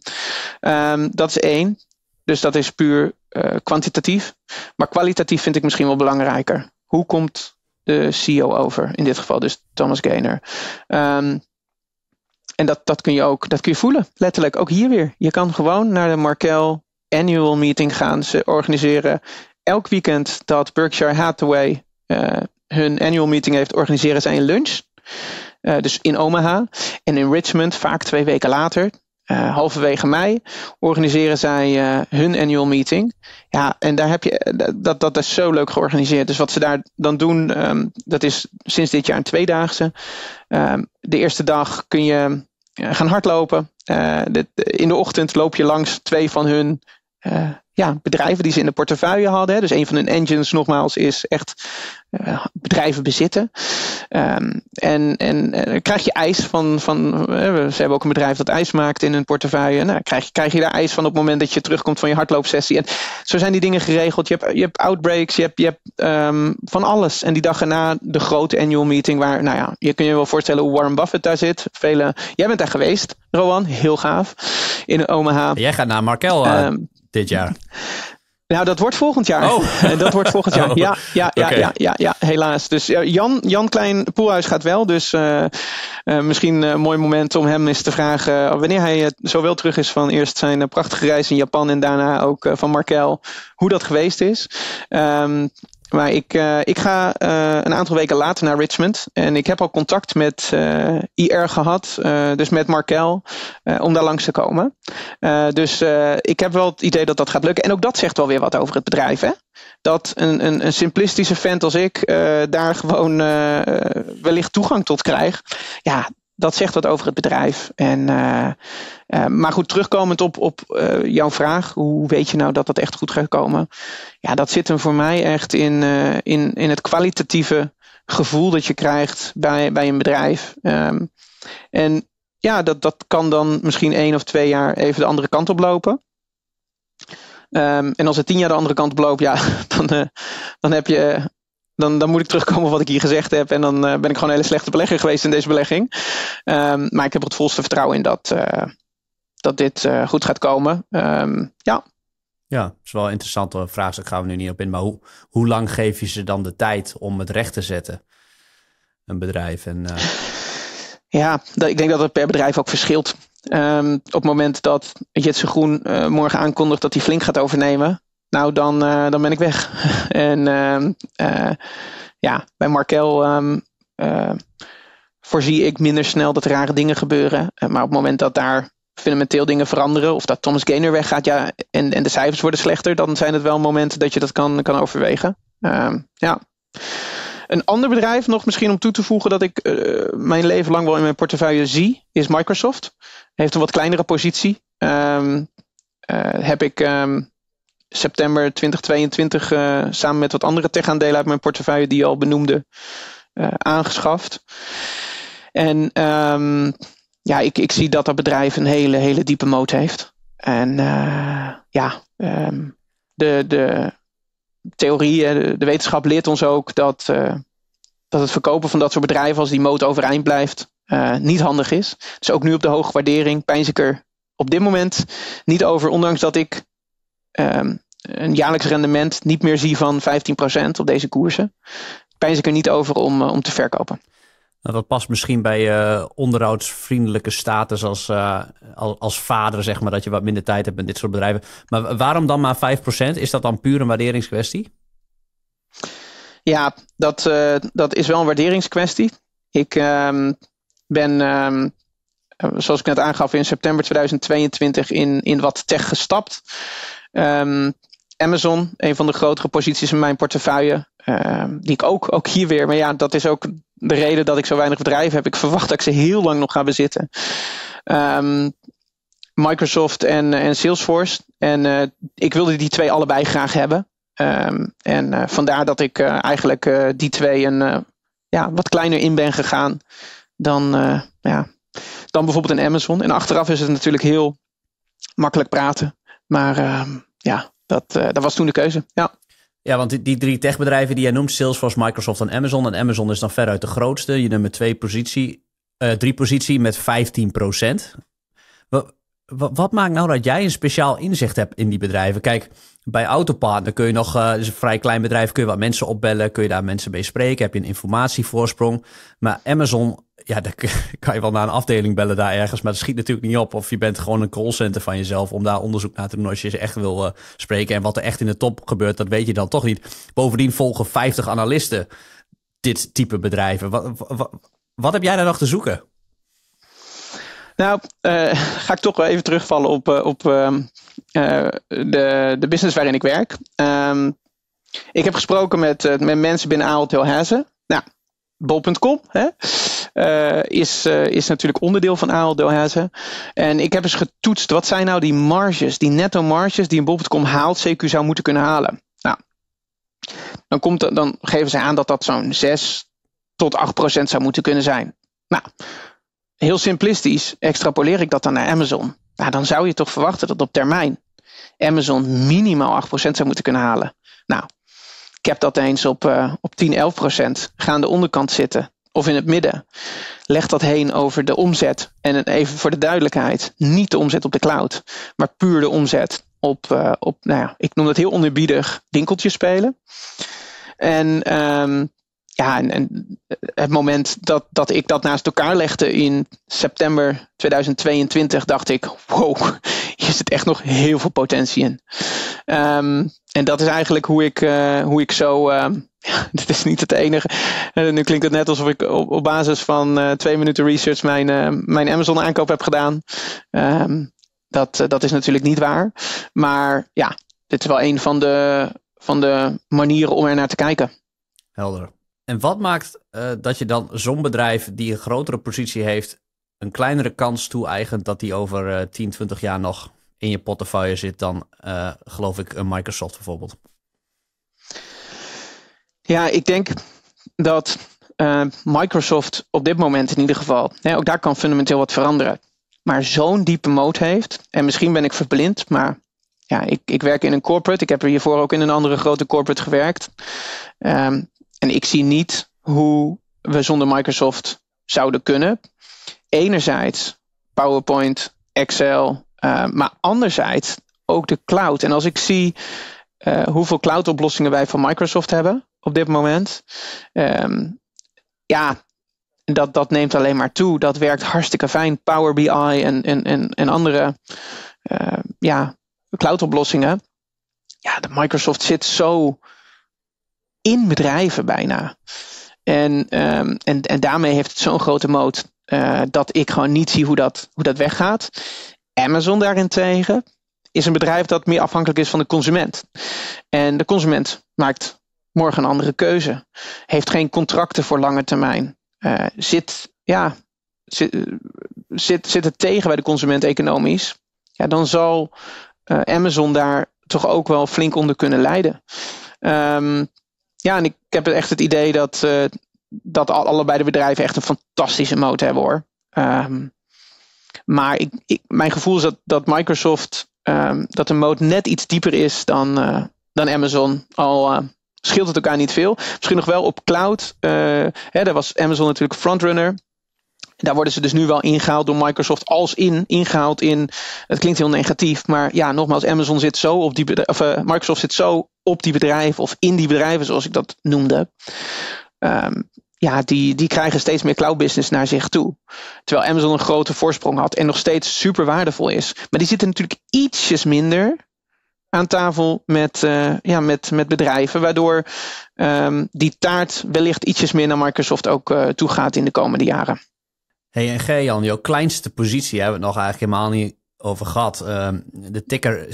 Um, dat is één. Dus dat is puur eh, kwantitatief. Maar kwalitatief vind ik misschien wel belangrijker hoe komt de CEO over? In dit geval dus Thomas Gaynor. Ehm, en dat, dat kun je ook dat kun je voelen, letterlijk. Ook hier weer. Je kan gewoon naar de Markel Annual Meeting gaan. Ze organiseren elk weekend dat Berkshire Hathaway eh, hun annual meeting heeft, organiseren zij een lunch. Eh, dus in Omaha en in Richmond, vaak twee weken later uh, halverwege mei organiseren zij eh, hun annual meeting. Ja, en daar heb je, eh, dat, dat is zo leuk georganiseerd. Dus wat ze daar dan doen, ehm, dat is sinds dit jaar een tweedaagse. Ehm, de eerste dag kun je gaan hardlopen. in de ochtend loop je langs twee van hun ja, bedrijven die ze in de portefeuille hadden. Dus een van hun engines, nogmaals, is echt eh, bedrijven bezitten. Ehm, en, en eh, krijg je ijs van. van eh, ze hebben ook een bedrijf dat ijs maakt in hun portefeuille. Nou, krijg, krijg je daar ijs van op het moment dat je terugkomt van je hardloopsessie. En zo zijn die dingen geregeld. Je hebt, je hebt outbreaks, je hebt, je hebt ehm, van alles. En die dag erna de grote annual meeting, waar, nou ja, je kunt je wel voorstellen hoe Warren Buffett daar zit. Vele, jij bent daar geweest, Rowan, heel gaaf. In Omaha. Jij gaat naar Markel. Um, dit jaar? Nou, dat wordt volgend jaar. Oh. Dat wordt volgend jaar. Oh, ja, ja, ja, ja, ja, ja, helaas. Dus Jan, Jan Klein Poelhuis gaat wel. Dus eh, eh, misschien een mooi moment om hem eens te vragen. Eh, wanneer hij zowel terug is van eerst zijn prachtige reis in Japan en daarna ook van Markel. Hoe dat geweest is. Ehm, maar ik, eh, ik ga eh, een aantal weken later naar Richmond. En ik heb al contact met eh, IR gehad, dus met Markel, om daar langs te komen. dus ik heb wel het idee dat dat gaat lukken. En ook dat zegt wel weer wat over het bedrijf. Hè? Dat een, een, een simplistische vent als ik daar gewoon wellicht toegang tot krijg. Ja, dat zegt wat over het bedrijf. En, eh, eh, maar goed, terugkomend op, op eh, jouw vraag, hoe weet je nou dat dat echt goed gaat komen? Ja, dat zit hem voor mij echt in, in, in het kwalitatieve gevoel dat je krijgt bij, bij een bedrijf. Ehm, en ja, dat, dat kan dan misschien één of twee jaar even de andere kant op lopen. Ehm, en als het tien jaar de andere kant op loopt, ja, dan, dan heb je dan, dan moet ik terugkomen op wat ik hier gezegd heb. En dan eh, ben ik gewoon een hele slechte belegger geweest in deze belegging. Ehm, maar ik heb het volste vertrouwen in dat, eh, dat dit eh, goed gaat komen. Ehm, ja. Ja, dat is wel een interessante vraag. Daar gaan we nu niet op in. Maar hoe, hoe lang geef je ze dan de tijd om het recht te zetten? Een bedrijf. En, Ja, ik denk dat het per bedrijf ook verschilt. Ehm, op het moment dat Jitse Groen morgen aankondigt dat hij flink gaat overnemen, nou dan, eh, dan ben ik weg. en ehm, eh, ja, bij Markel ehm, eh, voorzie ik minder snel dat rare dingen gebeuren. maar op het moment dat daar fundamenteel dingen veranderen, of dat Thomas Gaynor weggaat ja, en, en de cijfers worden slechter, dan zijn het wel momenten dat je dat kan, kan overwegen. Ehm, ja. Een ander bedrijf, nog misschien om toe te voegen dat ik mijn leven lang wel in mijn portefeuille zie, is Microsoft. Heeft een wat kleinere positie. heb ik september 2022 eh, samen met wat andere tech-aandelen uit mijn portefeuille die je al benoemde eh, aangeschaft. En ehm, ja, ik, ik zie dat dat bedrijf een hele, hele diepe moot heeft. En eh, ja, ehm, de, de theorie, de, wetenschap leert ons ook dat, dat het verkopen van dat soort bedrijven, als die moot overeind blijft, niet handig is. Dus ook nu op de hoge waardering, pijns ik er op dit moment niet over, ondanks dat ik Ehm, een jaarlijks rendement niet meer zie van 15% op deze koersen, pijn ik er niet over om, eh, om te verkopen. Nou, dat past misschien bij je eh, onderhoudsvriendelijke status als, eh, als, als, vader, zeg maar, dat je wat minder tijd hebt met dit soort bedrijven. Maar waarom dan maar 5%? Is dat dan puur een waarderingskwestie? Ja, dat, dat is wel een waarderingskwestie. Ik ehm, ben, ehm, zoals ik net aangaf, in september 2022 in, in wat tech gestapt. Ehm, Amazon, een van de grotere posities in mijn portefeuille. Ehm, die ik ook, ook hier weer. Maar ja, dat is ook de reden dat ik zo weinig bedrijven heb. Ik verwacht dat ik ze heel lang nog ga bezitten. Ehm, Microsoft en, en Salesforce. En eh, ik wilde die twee allebei graag hebben. en eh, vandaar dat ik eh, eigenlijk die twee een ja, wat kleiner in ben gegaan dan, ja, dan bijvoorbeeld in Amazon. En achteraf is het natuurlijk heel makkelijk praten. Maar ehm, ja, dat, eh, dat was toen de keuze. Ja. Ja, want die, die drie techbedrijven die jij noemt, Salesforce, Microsoft en Amazon. En Amazon is dan veruit de grootste. Je nummer twee positie, uh, drie positie met 15 procent. Wat, maakt nou dat jij een speciaal inzicht hebt in die bedrijven? Kijk, bij Autopartner kun je nog, uh, is een vrij klein bedrijf, kun je wat mensen opbellen, kun je daar mensen mee spreken, heb je een informatievoorsprong. Maar Amazon ja, dan kan je wel naar een afdeling bellen daar ergens, maar dat schiet natuurlijk niet op. Of je bent gewoon een callcenter van jezelf om daar onderzoek naar te doen als je ze echt wil eh, spreken. En wat er echt in de top gebeurt, dat weet je dan toch niet. Bovendien volgen 50 analisten dit type bedrijven. Wat, wat, heb jij daar nog te zoeken? Nou, eh, ga ik toch wel even terugvallen op, eh, op ehm, de, de business waarin ik werk. Ehm, ik heb gesproken met, met mensen binnen AOTL Hazen. Nou, bol.com. Hè? Eh, is, eh, is natuurlijk onderdeel van Ahold Delhaize. En ik heb eens getoetst, wat zijn nou die marges, die netto marges die een bol.com haalt, CQ zou moeten kunnen halen. Nou, dan, komt, dan geven ze aan dat dat zo'n 6 tot 8 procent zou moeten kunnen zijn. Nou, heel simplistisch extrapoleer ik dat dan naar Amazon. Nou, dan zou je toch verwachten dat op termijn Amazon minimaal 8% zou moeten kunnen halen. Nou, ik heb dat eens op, uh, op 10, 11% gaan de onderkant zitten of in het midden. Leg dat heen over de omzet. En even voor de duidelijkheid, niet de omzet op de cloud, maar puur de omzet op, eh, op nou ja, ik noem dat heel onerbiedig, winkeltjes spelen. En ehm, ja, en, en, het moment dat, dat ik dat naast elkaar legde in september 2022, dacht ik, wow, hier zit echt nog heel veel potentie in. Ehm, en dat is eigenlijk hoe ik, eh, hoe ik zo. Eh, dit is niet het enige. Eh, nu klinkt het net alsof ik op, op basis van twee minuten research mijn, mijn Amazon aankoop heb gedaan. Ehm, dat, dat is natuurlijk niet waar. Maar ja, dit is wel een van de, van de manieren om er naar te kijken. Helder. En wat maakt dat je dan zo'n bedrijf die een grotere positie heeft, een kleinere kans toe-eigent dat die over 10, 20 jaar nog in je portefeuille zit dan, eh, geloof ik, een Microsoft bijvoorbeeld? Ja, ik denk dat eh, Microsoft op dit moment in ieder geval, hè, ook daar kan fundamenteel wat veranderen, maar zo'n diepe moot heeft. En misschien ben ik verblind, maar ja, ik, ik werk in een corporate. Ik heb er hiervoor ook in een andere grote corporate gewerkt. Ehm, en ik zie niet hoe we zonder Microsoft zouden kunnen. Enerzijds PowerPoint, Excel, eh, maar anderzijds ook de cloud. En als ik zie eh, hoeveel cloud-oplossingen wij van Microsoft hebben op dit moment. Ehm, ja, dat, dat neemt alleen maar toe. Dat werkt hartstikke fijn. Power BI en, en, en, en andere eh, ja, cloud-oplossingen. Ja, de Microsoft zit zo in bedrijven bijna. En, ehm, en, en daarmee heeft het zo'n grote moot dat ik gewoon niet zie hoe dat, hoe dat weggaat. Amazon daarentegen is een bedrijf dat meer afhankelijk is van de consument. En de consument maakt morgen een andere keuze. Heeft geen contracten voor lange termijn. Eh, zit, ja, zit, zit, zit het tegen bij de consument economisch? Ja, dan zal eh, Amazon daar toch ook wel flink onder kunnen lijden. Ehm, ja, en ik heb echt het idee dat, eh, dat allebei de bedrijven echt een fantastische motor hebben hoor. Um, maar ik, ik, mijn gevoel is dat, dat Microsoft, ehm, dat de mode net iets dieper is dan, eh, dan Amazon. Al uh, scheelt het elkaar niet veel. Misschien nog wel op cloud. Uh, hè, daar was Amazon natuurlijk frontrunner. Daar worden ze dus nu wel ingehaald door Microsoft als in, ingehaald in, het klinkt heel negatief, maar ja, nogmaals, Amazon zit zo op die, bedrijf, of Microsoft zit zo op die bedrijven of in die bedrijven, zoals ik dat noemde. Um, ja, die, die krijgen steeds meer cloud business naar zich toe. Terwijl Amazon een grote voorsprong had en nog steeds super waardevol is. Maar die zitten natuurlijk ietsjes minder aan tafel met, eh, ja, met, met bedrijven, waardoor ehm, die taart wellicht ietsjes meer naar Microsoft ook uh, toe gaat in de komende jaren. Hey, en Jan jouw kleinste positie hebben we het nog eigenlijk helemaal niet over gehad. Ehm, de ticker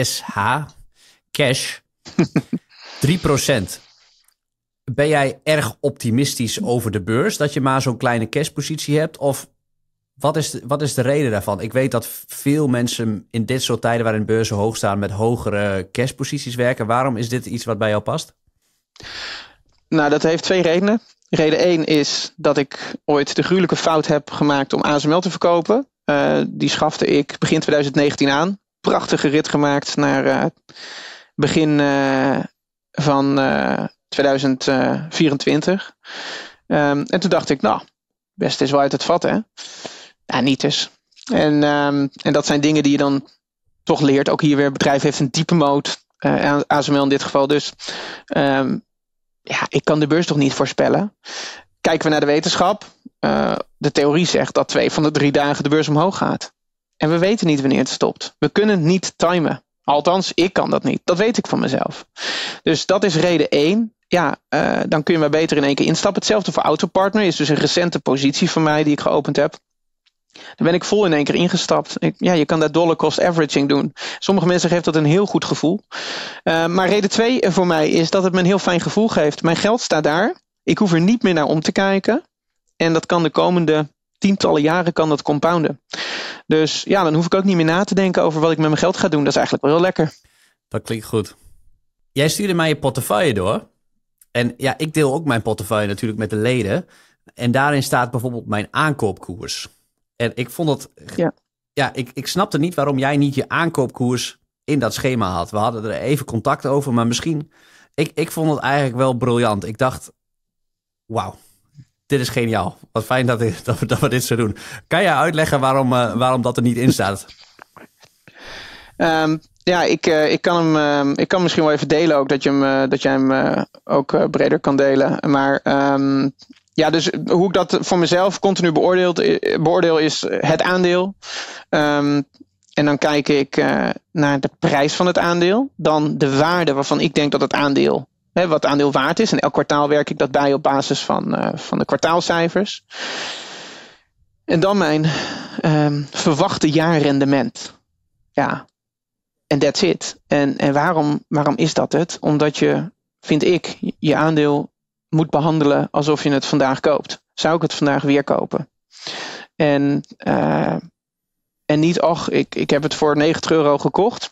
CASH, cash, 3% ben jij erg optimistisch over de beurs? Dat je maar zo'n kleine cashpositie hebt? Of wat is, de, wat is de reden daarvan? Ik weet dat veel mensen in dit soort tijden waarin beurzen hoog staan met hogere cashposities werken. Waarom is dit iets wat bij jou past? Nou, dat heeft twee redenen. Reden 1 is dat ik ooit de gruwelijke fout heb gemaakt om ASML te verkopen. Eh, die schafte ik begin 2019 aan. Prachtige rit gemaakt naar eh, begin eh, van 2024. en toen dacht ik, nou, best is wel uit het vat, hè? Ja, niet dus. En, en dat zijn dingen die je dan toch leert. Ook hier weer, bedrijf heeft een diepe moot. Uh, ASML in dit geval. Dus ja, ik kan de beurs toch niet voorspellen. Kijken we naar de wetenschap. de theorie zegt dat twee van de drie dagen de beurs omhoog gaat. En we weten niet wanneer het stopt. We kunnen niet timen. Althans, ik kan dat niet. Dat weet ik van mezelf. Dus dat is reden één ja, eh, dan kun je maar beter in één keer instappen. Hetzelfde voor Autopartner is dus een recente positie van mij die ik geopend heb. Daar ben ik vol in één keer ingestapt. Ik, ja, je kan daar dollar cost averaging doen. Sommige mensen geven dat een heel goed gevoel. Eh, maar reden twee eh, voor mij is dat het me een heel fijn gevoel geeft. Mijn geld staat daar. Ik hoef er niet meer naar om te kijken. En dat kan de komende tientallen jaren kan dat compounden. Dus ja, dan hoef ik ook niet meer na te denken over wat ik met mijn geld ga doen. Dat is eigenlijk wel heel lekker. Dat klinkt goed. Jij stuurde mij je portefeuille door. En ja, ik deel ook mijn portefeuille natuurlijk met de leden. En daarin staat bijvoorbeeld mijn aankoopkoers. En ik vond dat. Ja, ja ik, ik snapte niet waarom jij niet je aankoopkoers in dat schema had. We hadden er even contact over, maar misschien. Ik, ik vond het eigenlijk wel briljant. Ik dacht, wauw, dit is geniaal. Wat fijn dat, ik, dat, we, dat we dit zo doen. Kan jij uitleggen waarom, eh, waarom dat er niet in staat? Um, ja, ik, eh, ik, kan hem, eh, ik kan misschien wel even delen ook, dat, je hem, eh, dat jij hem ook breder kan delen. Maar ehm, ja, dus hoe ik dat voor mezelf continu beoordeeld, beoordeel is het aandeel. Ehm, en dan kijk ik naar de prijs van het aandeel. Dan de waarde waarvan ik denk dat het aandeel, hè, wat het aandeel waard is. En elk kwartaal werk ik dat bij op basis van, van de kwartaalcijfers. En dan mijn ehm, verwachte jaarrendement. Ja, en that's it. En, en waarom, waarom is dat het? Omdat je, vind ik, je aandeel moet behandelen alsof je het vandaag koopt. Zou ik het vandaag weer kopen? En, eh, en niet, ach, ik, ik heb het voor 90 euro gekocht.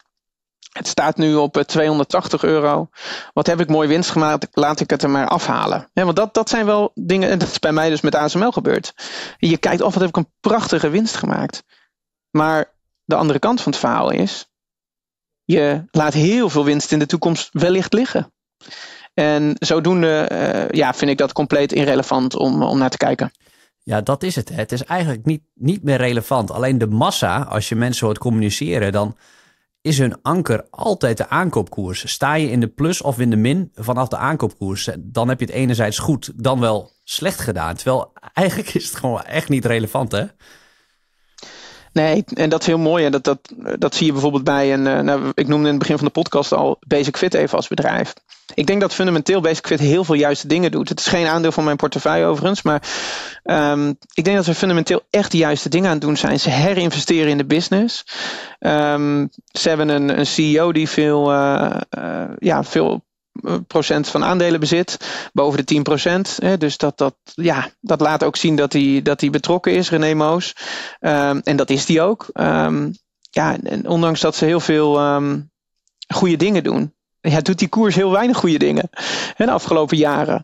Het staat nu op 280 eh, euro. Wat heb ik mooi winst gemaakt? Laat ik het er maar afhalen. Ja, want dat, dat zijn wel dingen. En dat is bij mij dus met ASML gebeurd. Je kijkt af, oh, wat heb ik een prachtige winst gemaakt. Maar de andere kant van het verhaal is je laat heel veel winst in de toekomst wellicht liggen. En zodoende eh, ja, vind ik dat compleet irrelevant om, om naar te kijken. Ja, dat is het. Het is eigenlijk niet, niet meer relevant. Alleen de massa, als je mensen hoort communiceren, dan is hun anker altijd de aankoopkoers. Sta je in de plus of in de min vanaf de aankoopkoers, dan heb je het enerzijds goed, dan wel slecht gedaan. Terwijl eigenlijk is het gewoon echt niet relevant, hè? Nee, en dat is heel mooi. En dat, dat, dat zie je bijvoorbeeld bij een. Eh, nou, ik noemde in het begin van de podcast al Basic Fit even als bedrijf. Ik denk dat fundamenteel Basic Fit heel veel juiste dingen doet. Het is geen aandeel van mijn portefeuille overigens. Maar ehm, ik denk dat ze fundamenteel echt de juiste dingen aan het doen zijn. Ze herinvesteren in de business. Ehm, ze hebben een, een CEO die veel, eh, eh, ja, veel procent van aandelen bezit, boven de 10 procent. Dus dat, dat, ja, dat laat ook zien dat hij, dat hij betrokken is, René Moos. Ehm, en dat is hij ook. Ehm, ja, en ondanks dat ze heel veel um, goede dingen doen. Ja, doet die koers heel weinig goede dingen hè, de afgelopen jaren.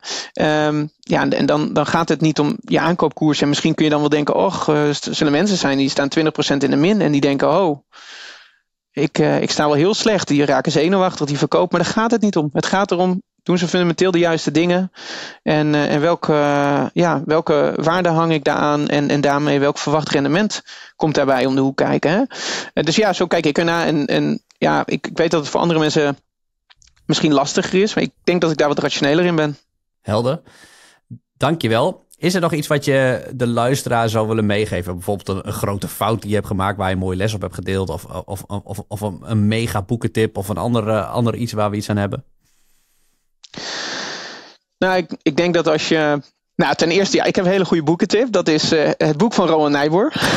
ja, en dan, dan gaat het niet om je aankoopkoers. En misschien kun je dan wel denken, och, eh, zullen mensen zijn die staan 20% in de min. En die denken, oh, ik, eh, ik sta wel heel slecht. Die raken zenuwachtig, die verkopen Maar daar gaat het niet om. Het gaat erom, doen ze fundamenteel de juiste dingen? En, eh, en welke, ja, welke waarde hang ik daaraan? En, en daarmee welk verwacht rendement komt daarbij om de hoek kijken? Hè? Eh, dus ja, zo kijk ik ernaar. En, en ja, ik, ik weet dat het voor andere mensen misschien lastiger is. Maar ik denk dat ik daar wat rationeler in ben. Helder. Dankjewel. Is er nog iets wat je de luisteraar zou willen meegeven? Bijvoorbeeld een, een, grote fout die je hebt gemaakt waar je een mooie les op hebt gedeeld. Of, of, of, of een, mega boekentip of een ander, eh, ander iets waar we iets aan hebben? Nou, ik, ik denk dat als je nou, ten eerste, ja, ik heb een hele goede boekentip. Dat is eh, het boek van Rowan Nijboer.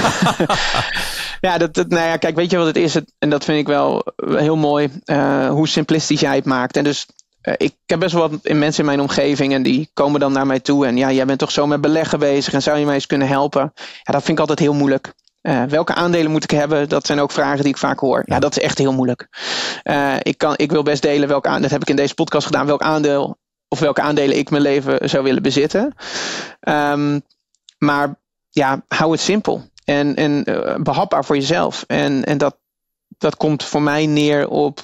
ja, dat, nou ja, kijk, weet je wat het is? en dat vind ik wel heel mooi, eh, hoe simplistisch jij het maakt. En dus eh, ik heb best wel wat mensen in mijn omgeving en die komen dan naar mij toe. En ja, jij bent toch zo met beleggen bezig en zou je mij eens kunnen helpen? Ja, dat vind ik altijd heel moeilijk. Eh, welke aandelen moet ik hebben? Dat zijn ook vragen die ik vaak hoor. Ja, dat is echt heel moeilijk. Eh, ik, kan, ik wil best delen welke aandelen. dat heb ik in deze podcast gedaan, welk aandeel of welke aandelen ik mijn leven zou willen bezitten. Ehm, maar ja, hou het simpel en, en behapbaar voor jezelf. En, en dat, dat komt voor mij neer op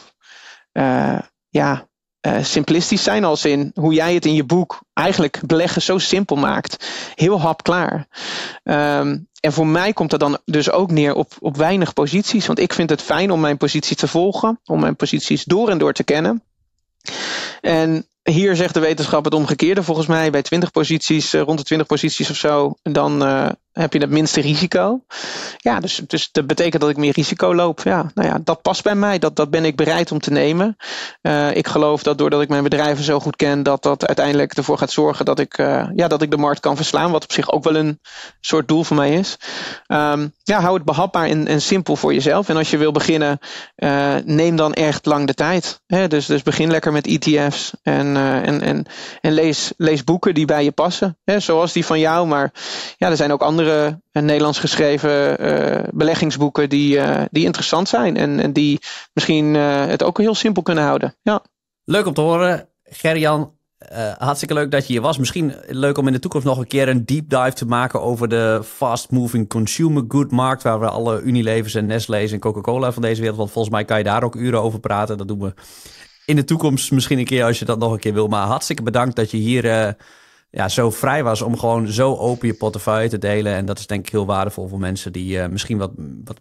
ja, eh, simplistisch zijn, als in hoe jij het in je boek eigenlijk beleggen zo simpel maakt. Heel hapklaar. Um, ehm, en voor mij komt dat dan dus ook neer op, op weinig posities. Want ik vind het fijn om mijn positie te volgen, om mijn posities door en door te kennen. En hier zegt de wetenschap het omgekeerde. Volgens mij bij 20 posities, eh, rond de 20 posities of zo, dan eh, heb je het minste risico. Ja, dus, dus dat betekent dat ik meer risico loop. Ja, nou ja, dat past bij mij. Dat, dat ben ik bereid om te nemen. Eh, ik geloof dat doordat ik mijn bedrijven zo goed ken, dat dat uiteindelijk ervoor gaat zorgen dat ik, ja, dat ik de markt kan verslaan. Wat op zich ook wel een soort doel voor mij is. Um, ja, hou het behapbaar en, en simpel voor jezelf. En als je wil beginnen, eh, neem dan echt lang de tijd. Hè? Dus, dus begin lekker met ETF's en, eh, en, en, en lees, lees boeken die bij je passen. Hè? Zoals die van jou, maar ja, er zijn ook andere uh, Nederlands geschreven beleggingsboeken die, die interessant zijn. En, en die misschien het ook heel simpel kunnen houden. Ja. Leuk om te horen, Gerjan. Uh, hartstikke leuk dat je hier was. Misschien leuk om in de toekomst nog een keer een deep dive te maken over de fast-moving consumer good markt. Waar we alle Unilevers en Nestle's en Coca-Cola van deze wereld. Want volgens mij kan je daar ook uren over praten. Dat doen we in de toekomst misschien een keer als je dat nog een keer wil. Maar hartstikke bedankt dat je hier eh, ja, zo vrij was om gewoon zo open je portefeuille te delen. En dat is denk ik heel waardevol voor mensen die eh, misschien wat, wat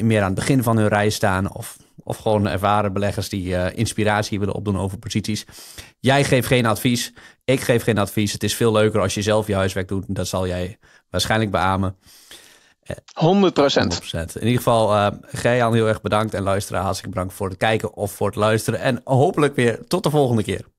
meer aan het begin van hun reis staan. Of of gewoon ervaren beleggers die eh, inspiratie willen opdoen over posities. Jij geeft geen advies. Ik geef geen advies. Het is veel leuker als je zelf je huiswerk doet. dat zal jij waarschijnlijk beamen. 100 eh, In ieder geval, uh, heel erg bedankt. En luisteren. hartstikke bedankt voor het kijken of voor het luisteren. En hopelijk weer tot de volgende keer.